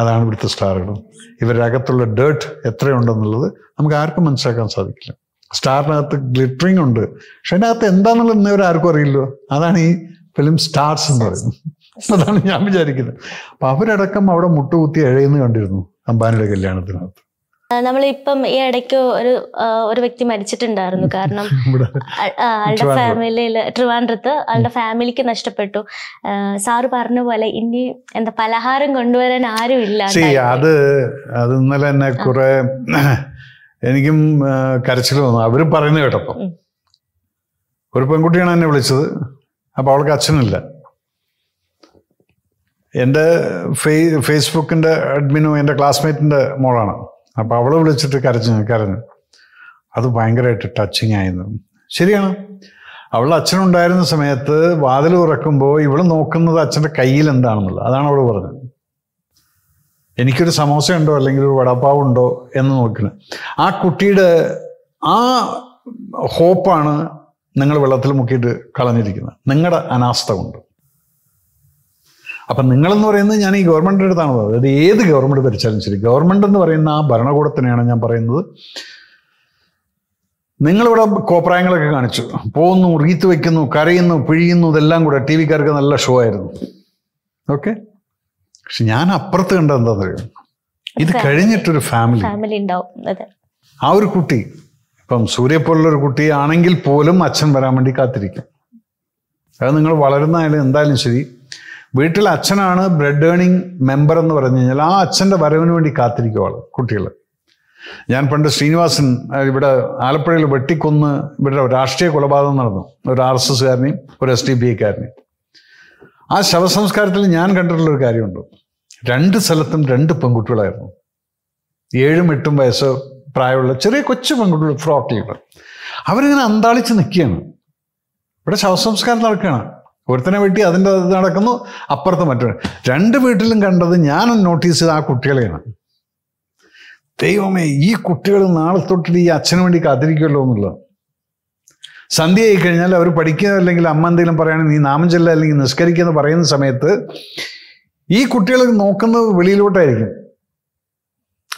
അതാണ് ഇവിടുത്തെ സ്റ്റാറുകൾ ഇവരുടെ അകത്തുള്ള ഡേർട്ട് എത്രയുണ്ടെന്നുള്ളത് നമുക്ക് ആർക്കും മനസ്സിലാക്കാൻ സാധിക്കില്ല സ്റ്റാറിനകത്ത് ഗ്ലിറ്ററിങ് ഉണ്ട് പക്ഷെ അകത്ത് എന്താണെന്നുള്ളത് ഇന്നവരെ ആർക്കും അറിയില്ലോ അതാണ് ഈ ഫിലിം സ്റ്റാർസ് എന്ന് പറയുന്നത് അതാണ് ഞാൻ വിചാരിക്കുന്നത് അപ്പം അവരടക്കം അവിടെ മുട്ടുകുത്തി എഴയുന്നു കണ്ടിരുന്നു അംബാനിയുടെ കല്യാണത്തിനകത്ത് നമ്മളിപ്പം ഈ ഇടയ്ക്ക് ഒരു ഒരു വ്യക്തി മരിച്ചിട്ടുണ്ടായിരുന്നു കാരണം ആളുടെ ഫാമിലിയിൽ ട്രിവാൻഡ്രത്ത് ആളുടെ ഫാമിലിക്ക് നഷ്ടപ്പെട്ടു സാറ് പറഞ്ഞ പോലെ ഇനി എന്താ പലഹാരം കൊണ്ടുവരാൻ ആരും ഇല്ല അത് അത് ഇന്നലെ തന്നെ കുറെ എനിക്കും കരച്ചിൽ വന്നു അവരും പറയുന്ന കേട്ടപ്പം ഒരു പെൺകുട്ടിയാണ് എന്നെ വിളിച്ചത് അപ്പോൾ അവൾക്ക് അച്ഛനില്ല എൻ്റെ ഫേസ്ബുക്കിന്റെ അഡ്മിനും എൻ്റെ ക്ലാസ്മേറ്റിൻ്റെ മോളാണ് അപ്പോൾ അവൾ വിളിച്ചിട്ട് കരഞ്ഞു കരഞ്ഞു അത് ഭയങ്കരമായിട്ട് ടച്ചിങ് ആയിരുന്നു ശരിയാണ് അവൾ അച്ഛനുണ്ടായിരുന്ന സമയത്ത് വാതിൽ ഉറക്കുമ്പോൾ ഇവൾ നോക്കുന്നത് അച്ഛൻ്റെ കയ്യിൽ എന്താണെന്നുള്ളത് അതാണ് അവൾ പറഞ്ഞത് എനിക്കൊരു സമോസ ഉണ്ടോ അല്ലെങ്കിൽ ഒരു വടപ്പാവ് ഉണ്ടോ എന്ന് നോക്കണം ആ കുട്ടിയുടെ ആ ഹോപ്പാണ് നിങ്ങൾ വെള്ളത്തിൽ മുക്കിയിട്ട് കളഞ്ഞിരിക്കുന്നത് നിങ്ങളുടെ അനാസ്ഥ കൊണ്ട് അപ്പം നിങ്ങളെന്ന് പറയുന്നത് ഞാൻ ഈ ഗവൺമെൻറ്റിൻ്റെ അടുത്താണ് പറയുന്നത് അതായത് ഏത് ഗവൺമെൻറ് ഭരിച്ചാലും ശരി ഗവൺമെൻറ് എന്ന് പറയുന്ന ആ ഭരണകൂടത്തിനെയാണ് ഞാൻ പറയുന്നത് നിങ്ങളിവിടെ കോപ്രായങ്ങളൊക്കെ കാണിച്ചു പോകുന്നു റീത്ത് വയ്ക്കുന്നു കരയുന്നു പിഴിയുന്നു ഇതെല്ലാം കൂടെ ടി വിക്കാർക്ക് നല്ല ഷോ ആയിരുന്നു ഓക്കെ പക്ഷെ ഞാൻ അപ്പുറത്ത് കണ്ട എന്താ പറയുക ഇത് കഴിഞ്ഞിട്ടൊരു ഫാമിലി ഫാമിലി ഉണ്ടാവും ആ ഒരു കുട്ടി ഇപ്പം സൂര്യ ഒരു കുട്ടി ആണെങ്കിൽ പോലും അച്ഛൻ വരാൻ വേണ്ടി കാത്തിരിക്കും അത് നിങ്ങൾ വളരുന്നായാലും എന്തായാലും ശരി വീട്ടിൽ അച്ഛനാണ് ബ്രെഡ് ഏണിംഗ് മെമ്പർ എന്ന് പറഞ്ഞു കഴിഞ്ഞാൽ ആ അച്ഛൻ്റെ വരവിന് വേണ്ടി കാത്തിരിക്കുവാണ് കുട്ടികൾ ഞാൻ പണ്ട് ശ്രീനിവാസൻ ഇവിടെ ആലപ്പുഴയിൽ വെട്ടിക്കൊന്ന് ഇവിടെ രാഷ്ട്രീയ കൊലപാതകം നടന്നു ഒരു ആർ എസ് എസ്സുകാരനെയും ഒരു എസ് ഡി പി ഐക്കാരനെയും ആ ശവസംസ്കാരത്തിൽ ഞാൻ കണ്ടിട്ടുള്ള ഒരു കാര്യമുണ്ട് രണ്ട് സ്ഥലത്തും രണ്ട് പെൺകുട്ടികളായിരുന്നു ഏഴും എട്ടും വയസ്സോ പ്രായമുള്ള ചെറിയ കൊച്ചു പെൺകുട്ടികൾ ഫ്രോക്കിലുകൾ അവരിങ്ങനെ അന്താളിച്ച് നിൽക്കുകയാണ് ഇവിടെ ശവസംസ്കാരം നടക്കുകയാണ് ഒരുത്തനെ വെട്ടി അതിൻ്റെ ഇത് നടക്കുന്നു അപ്പുറത്ത് മറ്റൊരു രണ്ട് വീട്ടിലും കണ്ടത് ഞാൻ നോട്ടീസ് ചെയ്ത് ആ കുട്ടികളെയാണ് ദൈവമേ ഈ കുട്ടികൾ നാളെ തൊട്ടിട്ട് ഈ അച്ഛന് വേണ്ടി കാത്തിരിക്കുമല്ലോ എന്നുള്ളത് സന്ധ്യ ആയി കഴിഞ്ഞാൽ അവർ പഠിക്കുക അല്ലെങ്കിൽ അമ്മ എന്തെങ്കിലും പറയുകയാണെങ്കിൽ നീ നാമം ചെല്ല അല്ലെങ്കിൽ നിസ്കരിക്കുക പറയുന്ന സമയത്ത് ഈ കുട്ടികൾ നോക്കുന്നത് വെളിയിലോട്ടായിരിക്കും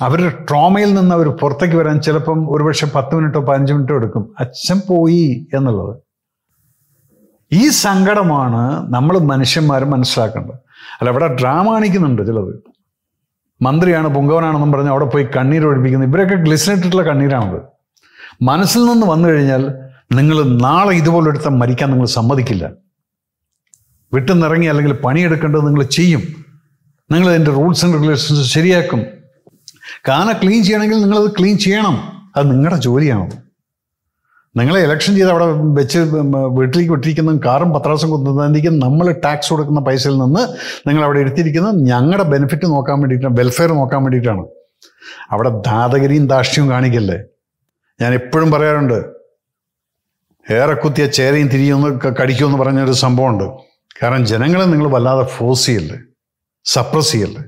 അവരുടെ ട്രോമയിൽ നിന്ന് അവർ പുറത്തേക്ക് വരാൻ ചിലപ്പം ഒരുപക്ഷെ പത്ത് മിനിറ്റോ പതിനഞ്ച് മിനിറ്റോ എടുക്കും അച്ഛൻ പോയി എന്നുള്ളത് ഈ സങ്കടമാണ് നമ്മൾ മനുഷ്യന്മാർ മനസ്സിലാക്കേണ്ടത് അല്ല ഇവിടെ ഡ്രാമ കാണിക്കുന്നുണ്ട് ചിലത് മന്ത്രിയാണ് പൊങ്കവനാണെന്നും പറഞ്ഞ് അവിടെ പോയി കണ്ണീർ ഒഴിപ്പിക്കുന്നത് ഇവരൊക്കെ ഗ്ലിസിനിട്ടിട്ടുള്ള കണ്ണീരാണത് മനസ്സിൽ നിന്ന് വന്നു കഴിഞ്ഞാൽ നിങ്ങൾ നാളെ ഇതുപോലൊരുത്ത മരിക്കാൻ നിങ്ങൾ സമ്മതിക്കില്ല വിട്ടുനിറങ്ങി അല്ലെങ്കിൽ പണിയെടുക്കേണ്ടത് നിങ്ങൾ ചെയ്യും നിങ്ങൾ അതിൻ്റെ റൂൾസ് ആൻഡ് റെഗുലേഷൻസ് ശരിയാക്കും കാന ക്ലീൻ ചെയ്യണമെങ്കിൽ നിങ്ങളത് ക്ലീൻ ചെയ്യണം അത് നിങ്ങളുടെ ജോലിയാണ് നിങ്ങളെ ഇലക്ഷൻ ചെയ്ത് അവിടെ വെച്ച് വീട്ടിലേക്ക് വിട്ടിരിക്കുന്നതും കാറും പത്രാസം കൊണ്ടുതന്നിരിക്കും നമ്മൾ ടാക്സ് കൊടുക്കുന്ന പൈസയിൽ നിന്ന് നിങ്ങൾ അവിടെ എടുത്തിരിക്കുന്നത് ഞങ്ങളുടെ ബെനിഫിറ്റ് നോക്കാൻ വേണ്ടിയിട്ടാണ് വെൽഫെയർ നോക്കാൻ വേണ്ടിയിട്ടാണ് അവിടെ ധാതകരിയും ദാഷ്ട്യവും കാണിക്കല്ലേ ഞാൻ എപ്പോഴും പറയാറുണ്ട് ഏറെ കുത്തിയ ചേരയും തിരിയൊന്ന് കടിക്കുമെന്ന് പറഞ്ഞൊരു സംഭവമുണ്ട് കാരണം ജനങ്ങളെ നിങ്ങൾ വല്ലാതെ ഫോഴ്സ് ചെയ്യല്ലേ സപ്രസ് ചെയ്യല്ലേ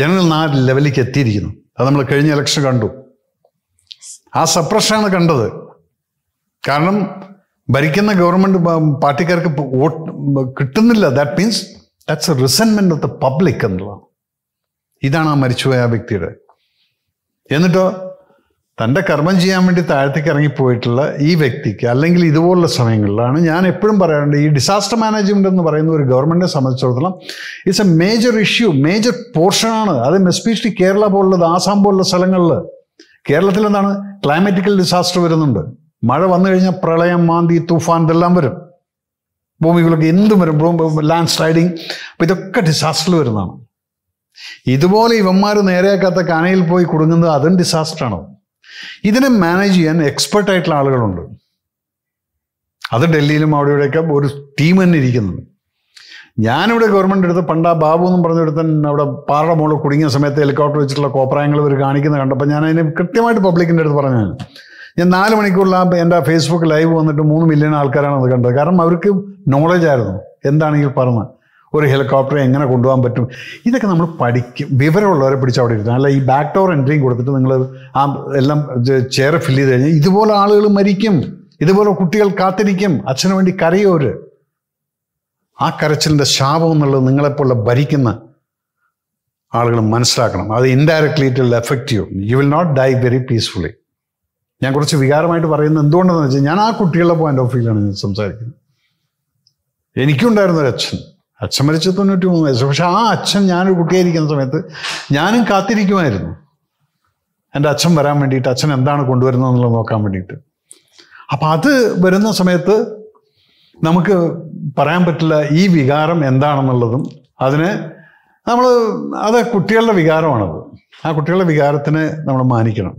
ജനങ്ങൾ ആ ലെവലിലേക്ക് എത്തിയിരിക്കുന്നു അത് നമ്മൾ കഴിഞ്ഞ ഇലക്ഷൻ കണ്ടു ആ സപ്രഷനാണ് കണ്ടത് കാരണം ഭരിക്കുന്ന ഗവൺമെന്റ് പാർട്ടിക്കാർക്ക് വോട്ട് കിട്ടുന്നില്ല that means that's a resentment of the public എന്നുള്ളതാണ് ഇതാണ് ആ മരിച്ചുപോയ ആ വ്യക്തിയുടെ എന്നിട്ടോ തൻ്റെ കർമ്മം ചെയ്യാൻ വേണ്ടി താഴത്തേക്ക് ഇറങ്ങിപ്പോയിട്ടുള്ള ഈ വ്യക്തിക്ക് അല്ലെങ്കിൽ ഇതുപോലുള്ള സമയങ്ങളിലാണ് ഞാൻ എപ്പോഴും പറയാറുണ്ട് ഈ ഡിസാസ്റ്റർ മാനേജ്മെന്റ് എന്ന് പറയുന്ന ഒരു ഗവൺമെന്റിനെ സംബന്ധിച്ചിടത്തോളം it's a major issue major പോർഷനാണ് അത് എസ്പെഷ്യലി കേരള പോലുള്ളത് ആസാം പോലുള്ള സ്ഥലങ്ങളിൽ കേരളത്തിൽ എന്താണ് ക്ലൈമറ്റിക്കൽ ഡിസാസ്റ്റർ വരുന്നുണ്ട് മഴ വന്നു കഴിഞ്ഞാൽ പ്രളയം മാന്തി തൂഫാൻ ഇതെല്ലാം വരും ഭൂമികളൊക്കെ എന്തും വരും ലാൻഡ് സ്ലൈഡിങ് അപ്പം ഇതൊക്കെ ഡിസാസ്റ്റർ വരുന്നതാണ് ഇതുപോലെ ഇവന്മാർ നേരെയാക്കാത്ത കാനയിൽ പോയി കുടുങ്ങുന്നത് അതും ഡിസാസ്റ്ററാണ് ഇതിനെ മാനേജ് ചെയ്യാൻ എക്സ്പെർട്ട് ആയിട്ടുള്ള ആളുകളുണ്ട് അത് ഡൽഹിയിലും അവിടെ ഇവിടെയൊക്കെ ഒരു ടീം തന്നെ ഇരിക്കുന്നു ഞാനിവിടെ ഗവൺമെൻറ് എടുത്ത് പണ്ട് ആ ബാബു എന്നും പറഞ്ഞെടുത്തൻ അവിടെ പാറയുടെ മുകളിൽ കുടുങ്ങിയ സമയത്ത് ഹെലികോപ്റ്റർ വെച്ചിട്ടുള്ള കോപ്രായങ്ങൾ ഇവർ കാണിക്കുന്നത് കണ്ടപ്പോൾ ഞാൻ അതിന് കൃത്യമായിട്ട് പബ്ലിക്കിൻ്റെ അടുത്ത് പറഞ്ഞു ഞാൻ നാല് മണിക്കൂറിൽ ആ എൻ്റെ ഫേസ്ബുക്ക് ലൈവ് വന്നിട്ട് മൂന്ന് മില്യൺ ആൾക്കാരാണ് അത് കണ്ടത് കാരണം അവർക്ക് നോളജ് ആയിരുന്നു എന്താണെങ്കിൽ പറഞ്ഞ് ഒരു ഹെലികോപ്റ്റർ എങ്ങനെ കൊണ്ടുപോകാൻ പറ്റും ഇതൊക്കെ നമ്മൾ പഠിക്കും വിവരമുള്ളവരെ പിടിച്ച് അവിടെ ഇരുത്താം അല്ല ഈ ബാക്ക് ഡോർ എൻട്രിയും കൊടുത്തിട്ട് നിങ്ങൾ ആ എല്ലാം ചെയർ ഫില്ല് ചെയ്ത് കഴിഞ്ഞാൽ ഇതുപോലെ ആളുകൾ മരിക്കും ഇതുപോലെ കുട്ടികൾ കാത്തിരിക്കും അച്ഛന് വേണ്ടി കരയോര് ആ കരച്ചിലിൻ്റെ ശാപം എന്നുള്ളത് നിങ്ങളെപ്പോലെ ഭരിക്കുന്ന ആളുകൾ മനസ്സിലാക്കണം അത് indirectly it will effective you you will not die very peacefully ഞാൻ കുറച്ച് വികാരമായിട്ട് പറയുന്നത് എന്തുകൊണ്ടെന്ന് വെച്ചാൽ ഞാൻ ആ കുട്ടികളുടെ പോയിന്റ് ഓഫ് വ്യൂലാണ് ഞാൻ സംസാരിക്കുന്നത് എനിക്കുണ്ടായിരുന്ന ഒരു അച്ഛൻ അച്ഛൻ മരിച്ച തൊണ്ണൂറ്റി മൂന്ന് വയസ്സ് പക്ഷെ ആ അച്ഛൻ ഞാനൊരു കുട്ടിയായിരിക്കുന്ന സമയത്ത് ഞാനും കാത്തിരിക്കുമായിരുന്നു എൻ്റെ അച്ഛൻ വരാൻ വേണ്ടിയിട്ട് അച്ഛൻ എന്താണ് കൊണ്ടുവരുന്നത് എന്നുള്ളത് നോക്കാൻ വേണ്ടിയിട്ട് അപ്പം അത് വരുന്ന സമയത്ത് നമുക്ക് പറയാൻ പറ്റില്ല ഈ വികാരം എന്താണെന്നുള്ളതും അതിന് നമ്മൾ അത് കുട്ടികളുടെ വികാരമാണത് ആ കുട്ടികളുടെ വികാരത്തിന് നമ്മൾ മാനിക്കണം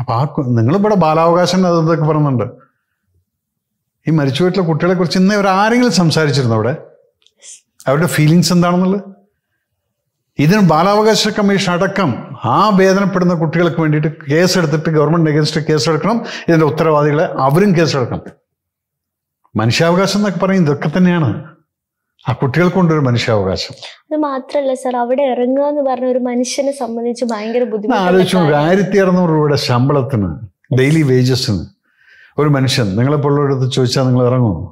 അപ്പൊ ആ നിങ്ങളിവിടെ ബാലാവകാശം അതൊക്കെ പറയുന്നുണ്ട് ഈ മരിച്ചു വീട്ടിലെ കുട്ടികളെ കുറിച്ച് ഇന്ന് ഇവർ ആരെങ്കിലും സംസാരിച്ചിരുന്നു അവിടെ അവരുടെ ഫീലിങ്സ് എന്താണെന്നുള്ളത് ഇതിന് ബാലാവകാശ കമ്മീഷൻ അടക്കം ആ വേദനപ്പെടുന്ന കുട്ടികൾക്ക് വേണ്ടിയിട്ട് കേസെടുത്തിട്ട് ഗവൺമെൻറ് അഗേൻസ്റ്റ് കേസെടുക്കണം ഇതിൻ്റെ ഉത്തരവാദികളെ അവരും കേസെടുക്കണം മനുഷ്യാവകാശം എന്നൊക്കെ പറയും ഇതൊക്കെ തന്നെയാണ് ആ ഒരു മനുഷ്യാവകാശം അത് മാത്രല്ല സാർ അവിടെ ഇറങ്ങുക എന്ന് പറഞ്ഞ ഒരു മനുഷ്യനെ സംബന്ധിച്ച് ഭയങ്കര ബുദ്ധിമുട്ടാണ് ആയിരത്തി അറുന്നൂറ് രൂപയുടെ ശമ്പളത്തിന് ഡെയിലി വേജസിന് ഒരു മനുഷ്യൻ അടുത്ത് ചോദിച്ചാൽ നിങ്ങൾ ഇറങ്ങുമോ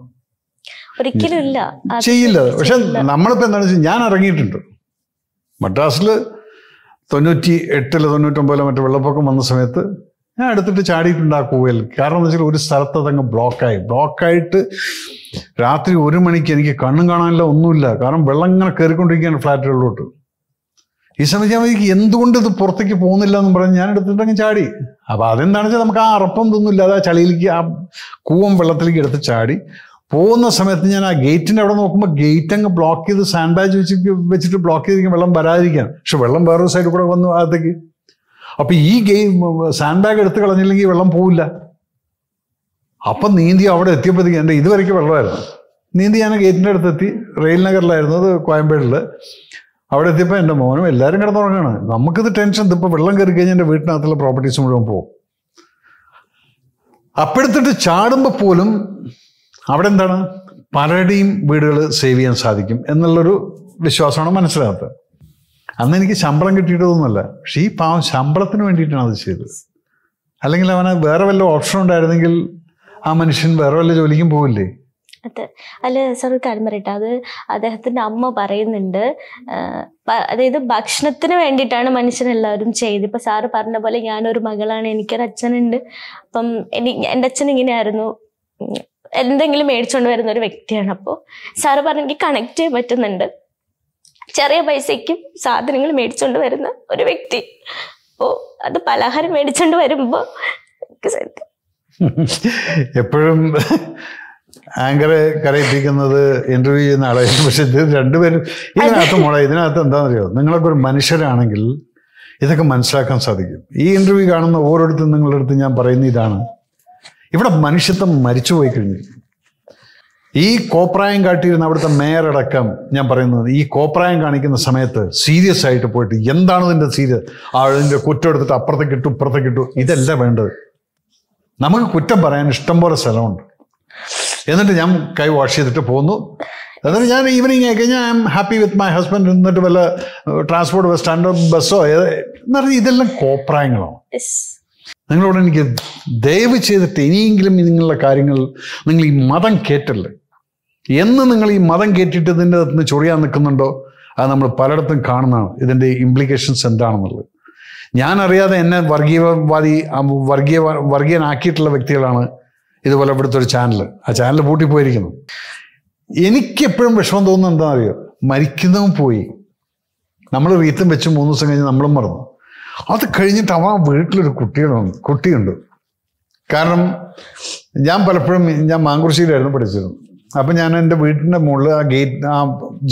ഒരിക്കലും ഇല്ല ചെയ്യില്ല പക്ഷെ നമ്മളിപ്പോ എന്താണെന്ന് വെച്ചാൽ ഞാൻ ഇറങ്ങിയിട്ടുണ്ട് മദ്രാസിൽ തൊണ്ണൂറ്റി എട്ടിലോ തൊണ്ണൂറ്റൊമ്പതിലോ മറ്റോ വെള്ളപ്പൊക്കം വന്ന സമയത്ത് ഞാൻ എടുത്തിട്ട് ചാടിയിട്ടുണ്ട് ആ കൂവയിൽ കാരണം എന്ന് വെച്ചാൽ ഒരു സ്ഥലത്ത് അതങ്ങ് ബ്ലോക്കായി ബ്ലോക്കായിട്ട് രാത്രി ഒരു മണിക്ക് എനിക്ക് കണ്ണും കാണാനില്ല ഒന്നുമില്ല കാരണം വെള്ളം ഇങ്ങനെ കയറിക്കൊണ്ടിരിക്കുകയാണ് ഫ്ലാറ്റുകളിലോട്ട് ഈ സമയത്ത് ഞാൻ എന്തുകൊണ്ട് ഇത് പുറത്തേക്ക് പോകുന്നില്ല എന്ന് പറഞ്ഞ് ഞാൻ എടുത്തിട്ട് അങ്ങ് ചാടി അപ്പോൾ അതെന്താണെന്ന് വെച്ചാൽ നമുക്ക് ആ അറപ്പം ഇതൊന്നുമില്ല അത് ആ ചളിയിലേക്ക് ആ കൂവം വെള്ളത്തിലേക്ക് എടുത്ത് ചാടി പോകുന്ന സമയത്ത് ഞാൻ ആ ഗേറ്റിൻ്റെ അവിടെ നോക്കുമ്പോൾ ഗേറ്റ് അങ്ങ് ബ്ലോക്ക് ചെയ്ത് സാൻഡ് ബാഗ് വെച്ച് വെച്ചിട്ട് ബ്ലോക്ക് ചെയ്തിരിക്കും വെള്ളം വരാതിരിക്കാൻ പക്ഷെ വെള്ളം വേറൊരു സൈഡിൽ കൂടെ വന്നു അകത്തേക്ക് അപ്പം ഈ ഗെയിം സാൻഡ് ബാഗ് എടുത്ത് കളഞ്ഞില്ലെങ്കിൽ വെള്ളം പോവില്ല അപ്പം നീന്തി അവിടെ എത്തിയപ്പോഴത്തേക്ക് എൻ്റെ ഇതുവരയ്ക്ക് വെള്ളമായിരുന്നു നീന്തി ഞാൻ ഗേറ്റിൻ്റെ എത്തി റെയിൽ നഗറിലായിരുന്നു അത് കോയമ്പേടിൽ അവിടെ എത്തിയപ്പോൾ എൻ്റെ മോനും എല്ലാവരും കിടന്നുറങ്ങാണ് നമുക്കിത് ടെൻഷൻ ഇതിപ്പോൾ വെള്ളം കയറി കഴിഞ്ഞാൽ എൻ്റെ വീട്ടിനകത്തുള്ള പ്രോപ്പർട്ടീസ് മുഴുവൻ പോകും അപ്പെടുത്തിട്ട് ചാടുമ്പോൾ പോലും അവിടെ എന്താണ് പലരുടെയും വീടുകൾ സേവ് ചെയ്യാൻ സാധിക്കും എന്നുള്ളൊരു വിശ്വാസമാണ് മനസ്സിലാകാത്തത് അന്ന് എനിക്ക് ശമ്പളം കിട്ടിയിട്ടൊന്നുമല്ല പക്ഷെ ഈ പാവം ശമ്പളത്തിന് വേണ്ടിയിട്ടാണ് അത് ചെയ്തത് അല്ലെങ്കിൽ അവന് വേറെ വല്ല ഓപ്ഷൻ ഉണ്ടായിരുന്നെങ്കിൽ ആ മനുഷ്യൻ വേറെ വല്ല ജോലിക്കും പോവില്ലേ അതെ അല്ല സാർ കാര്യം പറയട്ടെ അത് അദ്ദേഹത്തിന്റെ അമ്മ പറയുന്നുണ്ട് അതായത് ഭക്ഷണത്തിന് വേണ്ടിയിട്ടാണ് മനുഷ്യൻ എല്ലാവരും ചെയ്ത് ഇപ്പൊ സാറ് പറഞ്ഞ പോലെ ഞാനൊരു മകളാണ് എനിക്കൊരു അച്ഛനുണ്ട് അപ്പം എനി എൻ്റെ അച്ഛൻ ഇങ്ങനെയായിരുന്നു എന്തെങ്കിലും മേടിച്ചുകൊണ്ട് വരുന്ന ഒരു വ്യക്തിയാണ് അപ്പോൾ സാറ് പറഞ്ഞെങ്കിൽ കണക്ട് ചെയ്യാൻ പറ്റുന്നുണ്ട് ചെറിയ പൈസക്കും സാധനങ്ങൾ മേടിച്ചുകൊണ്ട് വരുന്ന ഒരു വ്യക്തി അപ്പോ അത് പലഹാരം മേടിച്ചുകൊണ്ട് വരുമ്പോൾ എപ്പോഴും ആങ്കറെ കരയിപ്പിക്കുന്നത് ഇന്റർവ്യൂ ചെയ്യുന്ന ആളായിരുന്നു പക്ഷെ ഇത് രണ്ടുപേരും ഇതിനകത്ത് മോളെ ഇതിനകത്ത് എന്താണെന്നറിയോ നിങ്ങളൊക്കെ ഒരു മനുഷ്യരാണെങ്കിൽ ഇതൊക്കെ മനസ്സിലാക്കാൻ സാധിക്കും ഈ ഇന്റർവ്യൂ കാണുന്ന ഓരോരുത്തരും നിങ്ങളുടെ അടുത്ത് ഞാൻ പറയുന്ന ഇതാണ് ഇവിടെ മനുഷ്യത്വം മരിച്ചുപോയി കഴിഞ്ഞു ഈ കോപ്രായം കാട്ടിയിരുന്ന അവിടുത്തെ മേയറടക്കം ഞാൻ പറയുന്നത് ഈ കോപ്രായം കാണിക്കുന്ന സമയത്ത് സീരിയസ് ആയിട്ട് പോയിട്ട് എന്താണ് ഇതിൻ്റെ സീരിയസ് ആ ഇതിൻ്റെ കുറ്റം എടുത്തിട്ട് അപ്പുറത്തേക്ക് ഇട്ടു ഇപ്പുറത്തേക്ക് ഇട്ടു ഇതല്ല വേണ്ടത് നമുക്ക് കുറ്റം പറയാൻ ഇഷ്ടംപോലെ സ്ഥലമുണ്ട് എന്നിട്ട് ഞാൻ കൈ വാഷ് ചെയ്തിട്ട് പോകുന്നു എന്നിട്ട് ഞാൻ ഈവനിങ് ആയി കഴിഞ്ഞാൽ I'm happy with my husband എന്നിട്ട് വല്ല ട്രാൻസ്പോർട്ട് ബസ് സ്റ്റാൻഡേർഡ് ബസ്സോ എന്ന് പറഞ്ഞാൽ ഇതെല്ലാം കോപ്രായങ്ങളാണ് നിങ്ങളോട് എനിക്ക് ദയവ് ചെയ്തിട്ട് ഇനിയെങ്കിലും നിങ്ങളുടെ കാര്യങ്ങൾ നിങ്ങൾ ഈ മതം കേട്ടല്ലേ എന്ന് നിങ്ങൾ ഈ മതം കേട്ടിട്ട് ഇതിൻ്റെ അകത്ത് നിന്ന് ചൊറിയാൻ നിൽക്കുന്നുണ്ടോ അത് നമ്മൾ പലയിടത്തും കാണുന്നതാണ് ഇതിൻ്റെ ഇംപ്ലിക്കേഷൻസ് എന്താണെന്നുള്ളത് ഞാനറിയാതെ എന്നെ വർഗീയവാദി വർഗീയ വർഗീയനാക്കിയിട്ടുള്ള വ്യക്തികളാണ് ഇതുപോലെ ഇവിടുത്തെ ഒരു ചാനൽ ആ ചാനൽ പൂട്ടിപ്പോയിരിക്കുന്നു എനിക്കെപ്പോഴും വിഷമം തോന്നുന്നത് എന്താണെന്നറിയോ മരിക്കുന്നവൻ പോയി നമ്മൾ വീത്തും വെച്ച് മൂന്ന് ദിവസം കഴിഞ്ഞ് നമ്മളും മറന്നു അത് കഴിഞ്ഞിട്ട് അവ വീട്ടിലൊരു കുട്ടിയുണ്ട് കുട്ടിയുണ്ട് കാരണം ഞാൻ പലപ്പോഴും ഞാൻ മാങ്കുറിശ്ശിയിലായിരുന്നു പഠിച്ചിരുന്നു അപ്പം ഞാൻ എൻ്റെ വീടിൻ്റെ മുകളിൽ ആ ഗേറ്റ് ആ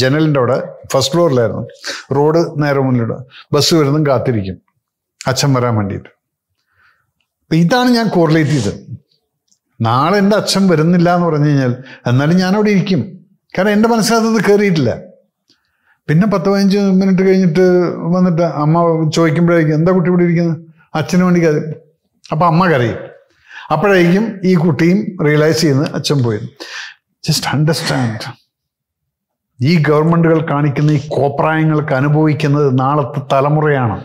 ജനലിൻ്റെ അവിടെ ഫസ്റ്റ് ഫ്ലോറിലായിരുന്നു റോഡ് നേരെ മുന്നിലൂടെ ബസ് വരുന്നതും കാത്തിരിക്കും അച്ഛൻ വരാൻ വേണ്ടിയിട്ട് ഇതാണ് ഞാൻ കോറിലേറ്റ് ചെയ്തത് നാളെ എൻ്റെ അച്ഛൻ വരുന്നില്ല എന്ന് പറഞ്ഞു കഴിഞ്ഞാൽ എന്നാലും ഞാനവിടെ ഇരിക്കും കാരണം എൻ്റെ മനസ്സിനകത്തത് കയറിയിട്ടില്ല പിന്നെ പത്ത് പതിനഞ്ച് മിനിറ്റ് കഴിഞ്ഞിട്ട് വന്നിട്ട് അമ്മ ചോദിക്കുമ്പോഴേക്കും എന്താ കുട്ടി ഇവിടെ ഇരിക്കുന്നത് അച്ഛന് വേണ്ടി കരയും അപ്പം അമ്മ കരയും അപ്പോഴായിരിക്കും ഈ കുട്ടിയും റിയലൈസ് ചെയ്യുന്നത് അച്ഛൻ പോയത് ജസ്റ്റ് അണ്ടർസ്റ്റാൻഡ് ഈ ഗവൺമെൻറ്റുകൾ കാണിക്കുന്ന ഈ കോപ്രായങ്ങൾക്ക് അനുഭവിക്കുന്നത് നാളത്തെ തലമുറയാണ്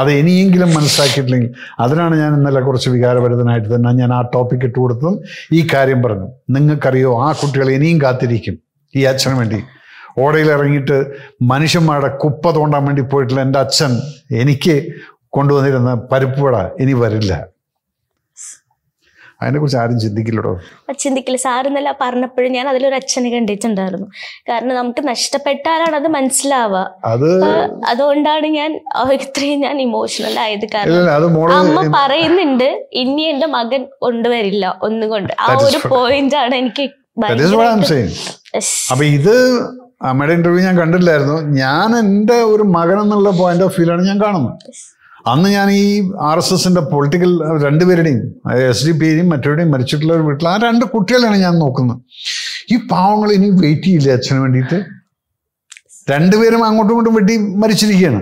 അത് ഇനിയെങ്കിലും മനസ്സിലാക്കിയിട്ടില്ലെങ്കിൽ അതിനാണ് ഞാൻ ഇന്നലെ കുറച്ച് വികാരഭരിതനായിട്ട് തന്നെ ഞാൻ ആ ടോപ്പിക് ഇട്ട് കൊടുത്തതും ഈ കാര്യം പറഞ്ഞു നിങ്ങൾക്കറിയോ ആ കുട്ടികൾ ഇനിയും കാത്തിരിക്കും ഈ അച്ഛന് വേണ്ടി ഓടയിലിറങ്ങിയിട്ട് മനുഷ്യന്മാരുടെ കുപ്പ തോണ്ടാൻ വേണ്ടി പോയിട്ടുള്ള എൻ്റെ അച്ഛൻ എനിക്ക് കൊണ്ടുവന്നിരുന്ന പരിപ്പുവട ഇനി വരില്ല കുറിച്ച് ആരും ചിന്തിക്കില്ലടോ ചിന്തിക്കില്ല സാറിന്നല്ല പറഞ്ഞപ്പോഴും ഞാൻ അതിലൊരു അച്ഛനെ കണ്ടിട്ടുണ്ടായിരുന്നു കാരണം നമുക്ക് നഷ്ടപ്പെട്ടാലാണ് അത് മനസ്സിലാവുക അത് അതുകൊണ്ടാണ് ഞാൻ ഇത്രയും ഞാൻ ഇമോഷണൽ ആയത് കാരണം അമ്മ പറയുന്നുണ്ട് ഇനി എന്റെ മകൻ കൊണ്ടുവരില്ല ഒന്നുകൊണ്ട് ആ ഒരു പോയിന്റ് ആണ് എനിക്ക് അപ്പൊ ഇത് അമ്മയുടെ ഇന്റർവ്യൂ ഞാൻ കണ്ടില്ലായിരുന്നു ഞാൻ എന്റെ ഒരു മകൻ എന്നുള്ള പോയിന്റ് ഓഫ് ആണ് ഞാൻ കാണുന്നത് അന്ന് ഞാൻ ഈ ആർ എസ് എസിൻ്റെ പൊളിറ്റിക്കൽ രണ്ടുപേരുടെയും എസ് ഡി പിയെയും മറ്റവരുടെയും മരിച്ചിട്ടുള്ള ഒരു വീട്ടിൽ ആ രണ്ട് കുട്ടികളെയാണ് ഞാൻ നോക്കുന്നത് ഈ പാവങ്ങൾ ഇനി വെയിറ്റ് ചെയ്യില്ല അച്ഛന് വേണ്ടിയിട്ട് രണ്ടുപേരും അങ്ങോട്ടും ഇങ്ങോട്ടും വെട്ടി മരിച്ചിരിക്കുകയാണ്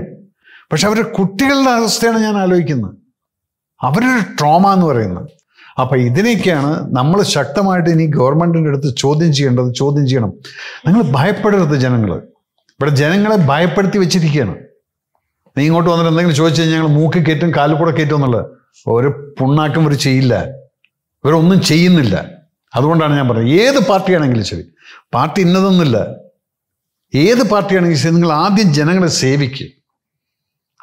പക്ഷെ അവരുടെ കുട്ടികളുടെ അവസ്ഥയാണ് ഞാൻ ആലോചിക്കുന്നത് അവരൊരു ട്രോമ എന്ന് പറയുന്നത് അപ്പം ഇതിനൊക്കെയാണ് നമ്മൾ ശക്തമായിട്ട് ഇനി ഗവൺമെൻറ്റിൻ്റെ അടുത്ത് ചോദ്യം ചെയ്യേണ്ടത് ചോദ്യം ചെയ്യണം നിങ്ങൾ ഭയപ്പെടരുത് ജനങ്ങൾ ഇവിടെ ജനങ്ങളെ ഭയപ്പെടുത്തി വെച്ചിരിക്കുകയാണ് നീ ഇങ്ങോട്ട് വന്നിട്ട് എന്തെങ്കിലും ചോദിച്ചു കഴിഞ്ഞാൽ ഞങ്ങൾ മൂക്കി കയറ്റും കാലിൽ കൂടെ കയറ്റും എന്നുള്ളത് ഒരു പുണ്ണാക്കും ഒരു ചെയ്യില്ല ഇവരൊന്നും ചെയ്യുന്നില്ല അതുകൊണ്ടാണ് ഞാൻ പറഞ്ഞത് ഏത് പാർട്ടിയാണെങ്കിലും ശരി പാർട്ടി ഇന്നതൊന്നുമില്ല ഏത് പാർട്ടിയാണെങ്കിലും ശരി നിങ്ങൾ ആദ്യം ജനങ്ങളെ സേവിക്കും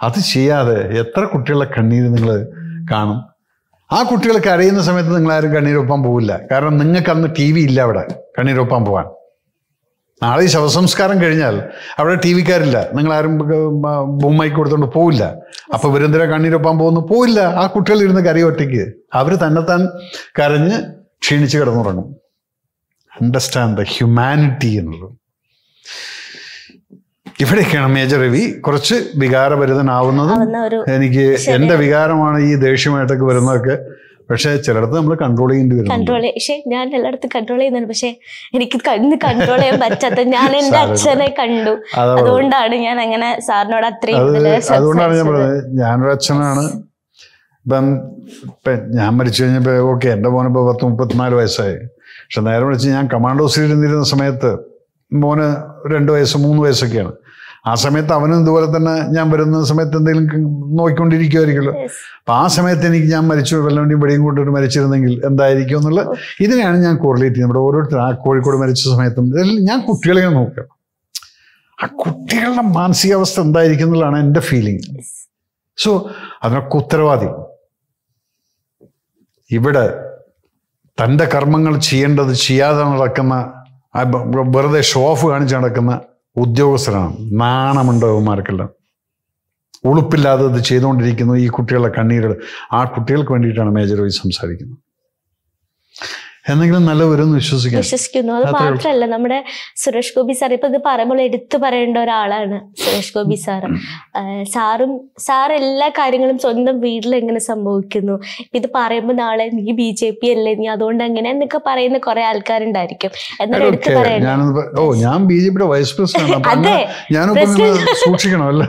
അത് ചെയ്യാതെ എത്ര കുട്ടികളുടെ കണ്ണീര് നിങ്ങൾ കാണും ആ കുട്ടികൾ കരയുന്ന സമയത്ത് നിങ്ങളാരും കണ്ണീരൊപ്പം പോവില്ല കാരണം നിങ്ങൾക്ക് അന്ന് ടി വി ഇല്ല അവിടെ കണ്ണീരൊപ്പം പോകാൻ നാളെ ഈ ശവസംസ്കാരം കഴിഞ്ഞാൽ അവിടെ ടി വിക്കാരില്ല ആരും ബൊമ്മയ്ക്ക് കൊടുത്തോണ്ട് പോവില്ല അപ്പൊ വിരുദ്ധര കണ്ണീരൊപ്പാൻ പോകുന്നു പോവില്ല ആ കുട്ടികൾ ഇരുന്ന് കരി ഒറ്റയ്ക്ക് അവർ തന്നെത്താൻ കരഞ്ഞ് ക്ഷീണിച്ച് കിടന്നുറങ്ങും അണ്ടർസ്റ്റാൻഡ് ദ ഹ്യൂമാനിറ്റി എന്നുള്ളത് ഇവിടെയൊക്കെയാണ് മേജർ രവി കുറച്ച് വികാരഭരിതനാവുന്നതും എനിക്ക് എന്റെ വികാരമാണ് ഈ ദേഷ്യമായിട്ടൊക്കെ വരുന്നതൊക്കെ പക്ഷെ ചിലടത്ത് നമ്മൾ കൺട്രോൾ ചെയ്യേണ്ടി വരും കൺട്രോൾ പക്ഷെ ഞാൻ എല്ലായിടത്തും കൺട്രോൾ ചെയ്യുന്നുണ്ട് പക്ഷെ എനിക്ക് ഇന്ന് കൺട്രോൾ ചെയ്യാൻ പറ്റാത്ത ഞാൻ എന്റെ അച്ഛനെ കണ്ടു അതുകൊണ്ടാണ് ഞാൻ അങ്ങനെ സാറിനോട് അത്രയും അതുകൊണ്ടാണ് ഞാൻ പറഞ്ഞത് ഞാനൊരു അച്ഛനാണ് ഇപ്പം ഞാൻ മരിച്ചു കഴിഞ്ഞപ്പോൾ ഓക്കെ എൻ്റെ ഇപ്പൊ പത്ത് മുപ്പത്തിനാല് വയസ്സായി പക്ഷെ നേരെ വിളിച്ച് ഞാൻ കമാൻഡോ ഇരുന്നിരുന്ന സമയത്ത് മോന് രണ്ട് വയസ്സ് മൂന്ന് വയസ്സൊക്കെയാണ് ആ സമയത്ത് അവനും ഇതുപോലെ തന്നെ ഞാൻ വരുന്ന സമയത്ത് എന്തെങ്കിലും നോക്കിക്കൊണ്ടിരിക്കുമായിരിക്കുമല്ലോ അപ്പം ആ സമയത്ത് എനിക്ക് ഞാൻ മരിച്ചു വല്ലവണ്ടി വെടിയും കൊണ്ടിട്ട് മരിച്ചിരുന്നെങ്കിൽ എന്തായിരിക്കും എന്നുള്ള ഇതിനെയാണ് ഞാൻ കോറിലേറ്റ് ചെയ്യുന്നത് ഇവിടെ ഓരോരുത്തരും ആ കോഴിക്കോട് മരിച്ച സമയത്തും ഞാൻ കുട്ടികളെ നോക്കുകയാണ് ആ കുട്ടികളുടെ മാനസികാവസ്ഥ എന്തായിരിക്കും എന്നുള്ളതാണ് എൻ്റെ ഫീലിംഗ് സോ അതിനൊക്കെ ഉത്തരവാദി ഇവിടെ തൻ്റെ കർമ്മങ്ങൾ ചെയ്യേണ്ടത് ചെയ്യാതെ നടക്കുന്ന വെറുതെ ഷോ ഓഫ് കാണിച്ച് നടക്കുന്ന ഉദ്യോഗസ്ഥരാണ് നാണമുണ്ടോ ഇവന്മാർക്കെല്ലാം ഉളുപ്പില്ലാതെ ഇത് ചെയ്തുകൊണ്ടിരിക്കുന്നു ഈ കുട്ടികളുടെ കണ്ണീരുകൾ ആ കുട്ടികൾക്ക് വേണ്ടിയിട്ടാണ് മേജർ വൈസ് സംസാരിക്കുന്നത് എന്തെങ്കിലും നല്ല വരുമെന്ന് വിശ്വസിക്കുന്നു വിശ്വസിക്കുന്നു അത് മാത്രല്ല നമ്മുടെ സുരേഷ് ഗോപി സാർ ഇപ്പൊ ഇത് പറയുമ്പോൾ എടുത്തു പറയേണ്ട ഒരാളാണ് സുരേഷ് ഗോപി സാർ സാറും സാർ എല്ലാ കാര്യങ്ങളും സ്വന്തം വീട്ടിൽ എങ്ങനെ സംഭവിക്കുന്നു ഇത് പറയുമ്പോൾ നാളെ നീ ബി ജെ പി അല്ലേ നീ അതുകൊണ്ട് അങ്ങനെ എന്നൊക്കെ പറയുന്ന കുറെ ആൾക്കാരുണ്ടായിരിക്കും എന്നാലും എടുത്തു പറയണ്ട ഓ ഞാൻ വൈസ് ഞാൻ സൂക്ഷിക്കണം അല്ലേ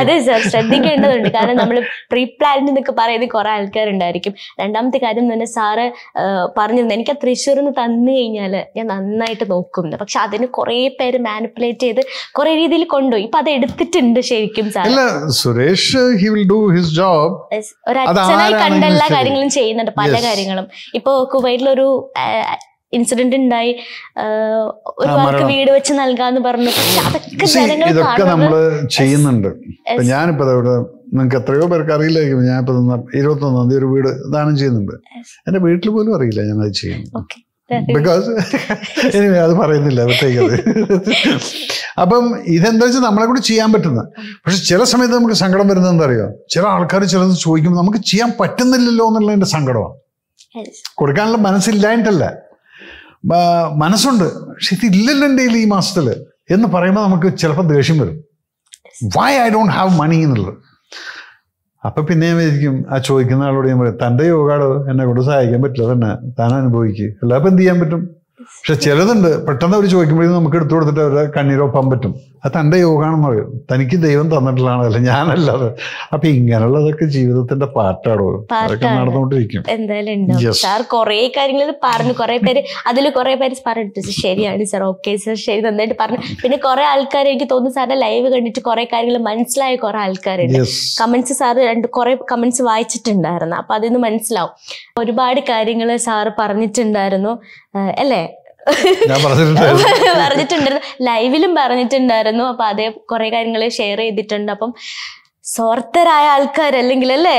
അതെ സാർ ശ്രദ്ധിക്കേണ്ടതുണ്ട് കാരണം നമ്മൾ പ്രീ പ്ലാൻഡ് എന്നൊക്കെ പറയുന്ന കുറെ ആൾക്കാരുണ്ടായിരിക്കും രണ്ടാമത്തെ കാര്യം തന്നെ സാറ് പറഞ്ഞിരുന്നു എനിക്ക് ആ തൃശ്ശൂരിൽ നിന്ന് തന്നു കഴിഞ്ഞാൽ ഞാൻ നന്നായിട്ട് നോക്കും പക്ഷെ അതിന് കുറെ പേര് മാനിപ്പുലേറ്റ് ചെയ്ത് കുറെ രീതിയിൽ കൊണ്ടുപോയി ഇപ്പൊ അത് എടുത്തിട്ടുണ്ട് ശരിക്കും Suresh will do his job ഒരു അച്ഛനായി കണ്ട എല്ലാ കാര്യങ്ങളും ചെയ്യുന്നുണ്ട് പല കാര്യങ്ങളും ഇപ്പൊ കുവൈറ്റിലൊരു ഇൻസിഡന്റ് ഉണ്ടായി ഒരു ആൾക്ക് വീട് വെച്ച് നൽകാന്ന് പറഞ്ഞു അതൊക്കെ ജനങ്ങൾ ചെയ്യുന്നുണ്ട് ഞാനിപ്പോ നിങ്ങൾക്ക് എത്രയോ പേർക്ക് അറിയില്ലായിരിക്കും ഞാൻ ഇപ്പൊ ഇരുപത്തൊന്നാം തീയതി ഒരു വീട് ദാനം ചെയ്യുന്നുണ്ട് എന്റെ വീട്ടിൽ പോലും അറിയില്ല ഞാൻ അത് ചെയ്യുന്നു ബിക്കോസ് എനിവേ അത് പറയുന്നില്ല പ്രത്യേകത് അപ്പം ഇതെന്താ വെച്ചാൽ നമ്മളെ കൂടി ചെയ്യാൻ പറ്റുന്ന പക്ഷെ ചില സമയത്ത് നമുക്ക് സങ്കടം വരുന്നത് എന്താ അറിയോ ചില ആൾക്കാർ ചിലത് ചോദിക്കുമ്പോൾ നമുക്ക് ചെയ്യാൻ പറ്റുന്നില്ലല്ലോ എന്നുള്ളതിന്റെ സങ്കടമാണ് കൊടുക്കാനുള്ള മനസ്സില്ലായിട്ടല്ല മനസ്സുണ്ട് പക്ഷെ ഇതില്ലല്ലോ എൻ്റെ ഈ മാസത്തിൽ എന്ന് പറയുമ്പോൾ നമുക്ക് ചിലപ്പോൾ ദേഷ്യം വരും why I don't have money എന്നുള്ളത് അപ്പം പിന്നെ വിചാരിക്കും ആ ചോദിക്കുന്ന ആളോട് ഞാൻ പറയും തൻ്റെ യോഗാടോ എന്നെ കൊണ്ട് സഹായിക്കാൻ പറ്റില്ല തന്നെ താൻ അനുഭവിക്കുക അല്ലാതെ അപ്പം എന്ത് ചെയ്യാൻ പറ്റും പക്ഷെ ചിലതുണ്ട് പെട്ടെന്ന് അവർ ചോദിക്കുമ്പോഴേ നമുക്ക് എടുത്തു കൊടുത്തിട്ട് അവരെ കണ്ണീരോപ്പാൻ പറ്റും അത് തൻ്റെ യോഗമാണെന്ന് പറയും തനിക്ക് ദൈവം തന്നിട്ടുള്ളതാണ് അല്ല ഞാനല്ലാതെ അപ്പൊ ഇങ്ങനെയുള്ളതൊക്കെ ജീവിതത്തിന്റെ പാട്ടാണോ നടന്നുകൊണ്ടിരിക്കും എന്തായാലും പറഞ്ഞു കുറെ പേര് അതിൽ കുറെ പേര് സാർ ശരിയാണ് സാർ ഓക്കെ സാർ ശരി നന്നായിട്ട് പറഞ്ഞു പിന്നെ കുറെ ആൾക്കാർ എനിക്ക് തോന്നുന്നു സാറിന്റെ ലൈവ് കണ്ടിട്ട് കുറെ കാര്യങ്ങൾ മനസ്സിലായ കുറെ ആൾക്കാരുണ്ട് കമന്റ്സ് സാർ രണ്ട് കുറെ കമന്റ്സ് വായിച്ചിട്ടുണ്ടായിരുന്നു അപ്പൊ അതിന്ന് മനസ്സിലാവും ഒരുപാട് കാര്യങ്ങൾ സാറ് പറഞ്ഞിട്ടുണ്ടായിരുന്നു അല്ലേ പറഞ്ഞിട്ടുണ്ട് ലൈവിലും പറഞ്ഞിട്ടുണ്ടായിരുന്നു അപ്പൊ അതേ കുറെ കാര്യങ്ങൾ ഷെയർ ചെയ്തിട്ടുണ്ട് അപ്പം സ്വാർത്ഥരായ ആൾക്കാർ അല്ലെങ്കിൽ അല്ലേ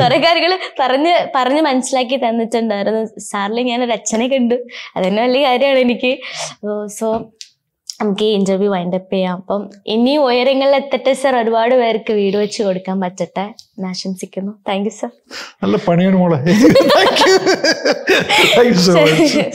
കുറെ കാര്യങ്ങൾ പറഞ്ഞ് പറഞ്ഞ് മനസ്സിലാക്കി തന്നിട്ടുണ്ടായിരുന്നു സാറിൽ ഞാൻ ഒരു അച്ഛനെ കണ്ടു അതന്നെ വലിയ കാര്യമാണ് എനിക്ക് സോ നമുക്ക് ഈ ഇന്റർവ്യൂ വൈൻഡ് അപ്പ് ചെയ്യാം അപ്പം ഇനി ഉയരങ്ങളിൽ എത്തട്ടെ സർ ഒരുപാട് പേർക്ക് വീട് വെച്ച് കൊടുക്കാൻ പറ്റട്ടെ എന്ന് ആശംസിക്കുന്നു താങ്ക് യു സർ നല്ല പണിയാണ് മോളെ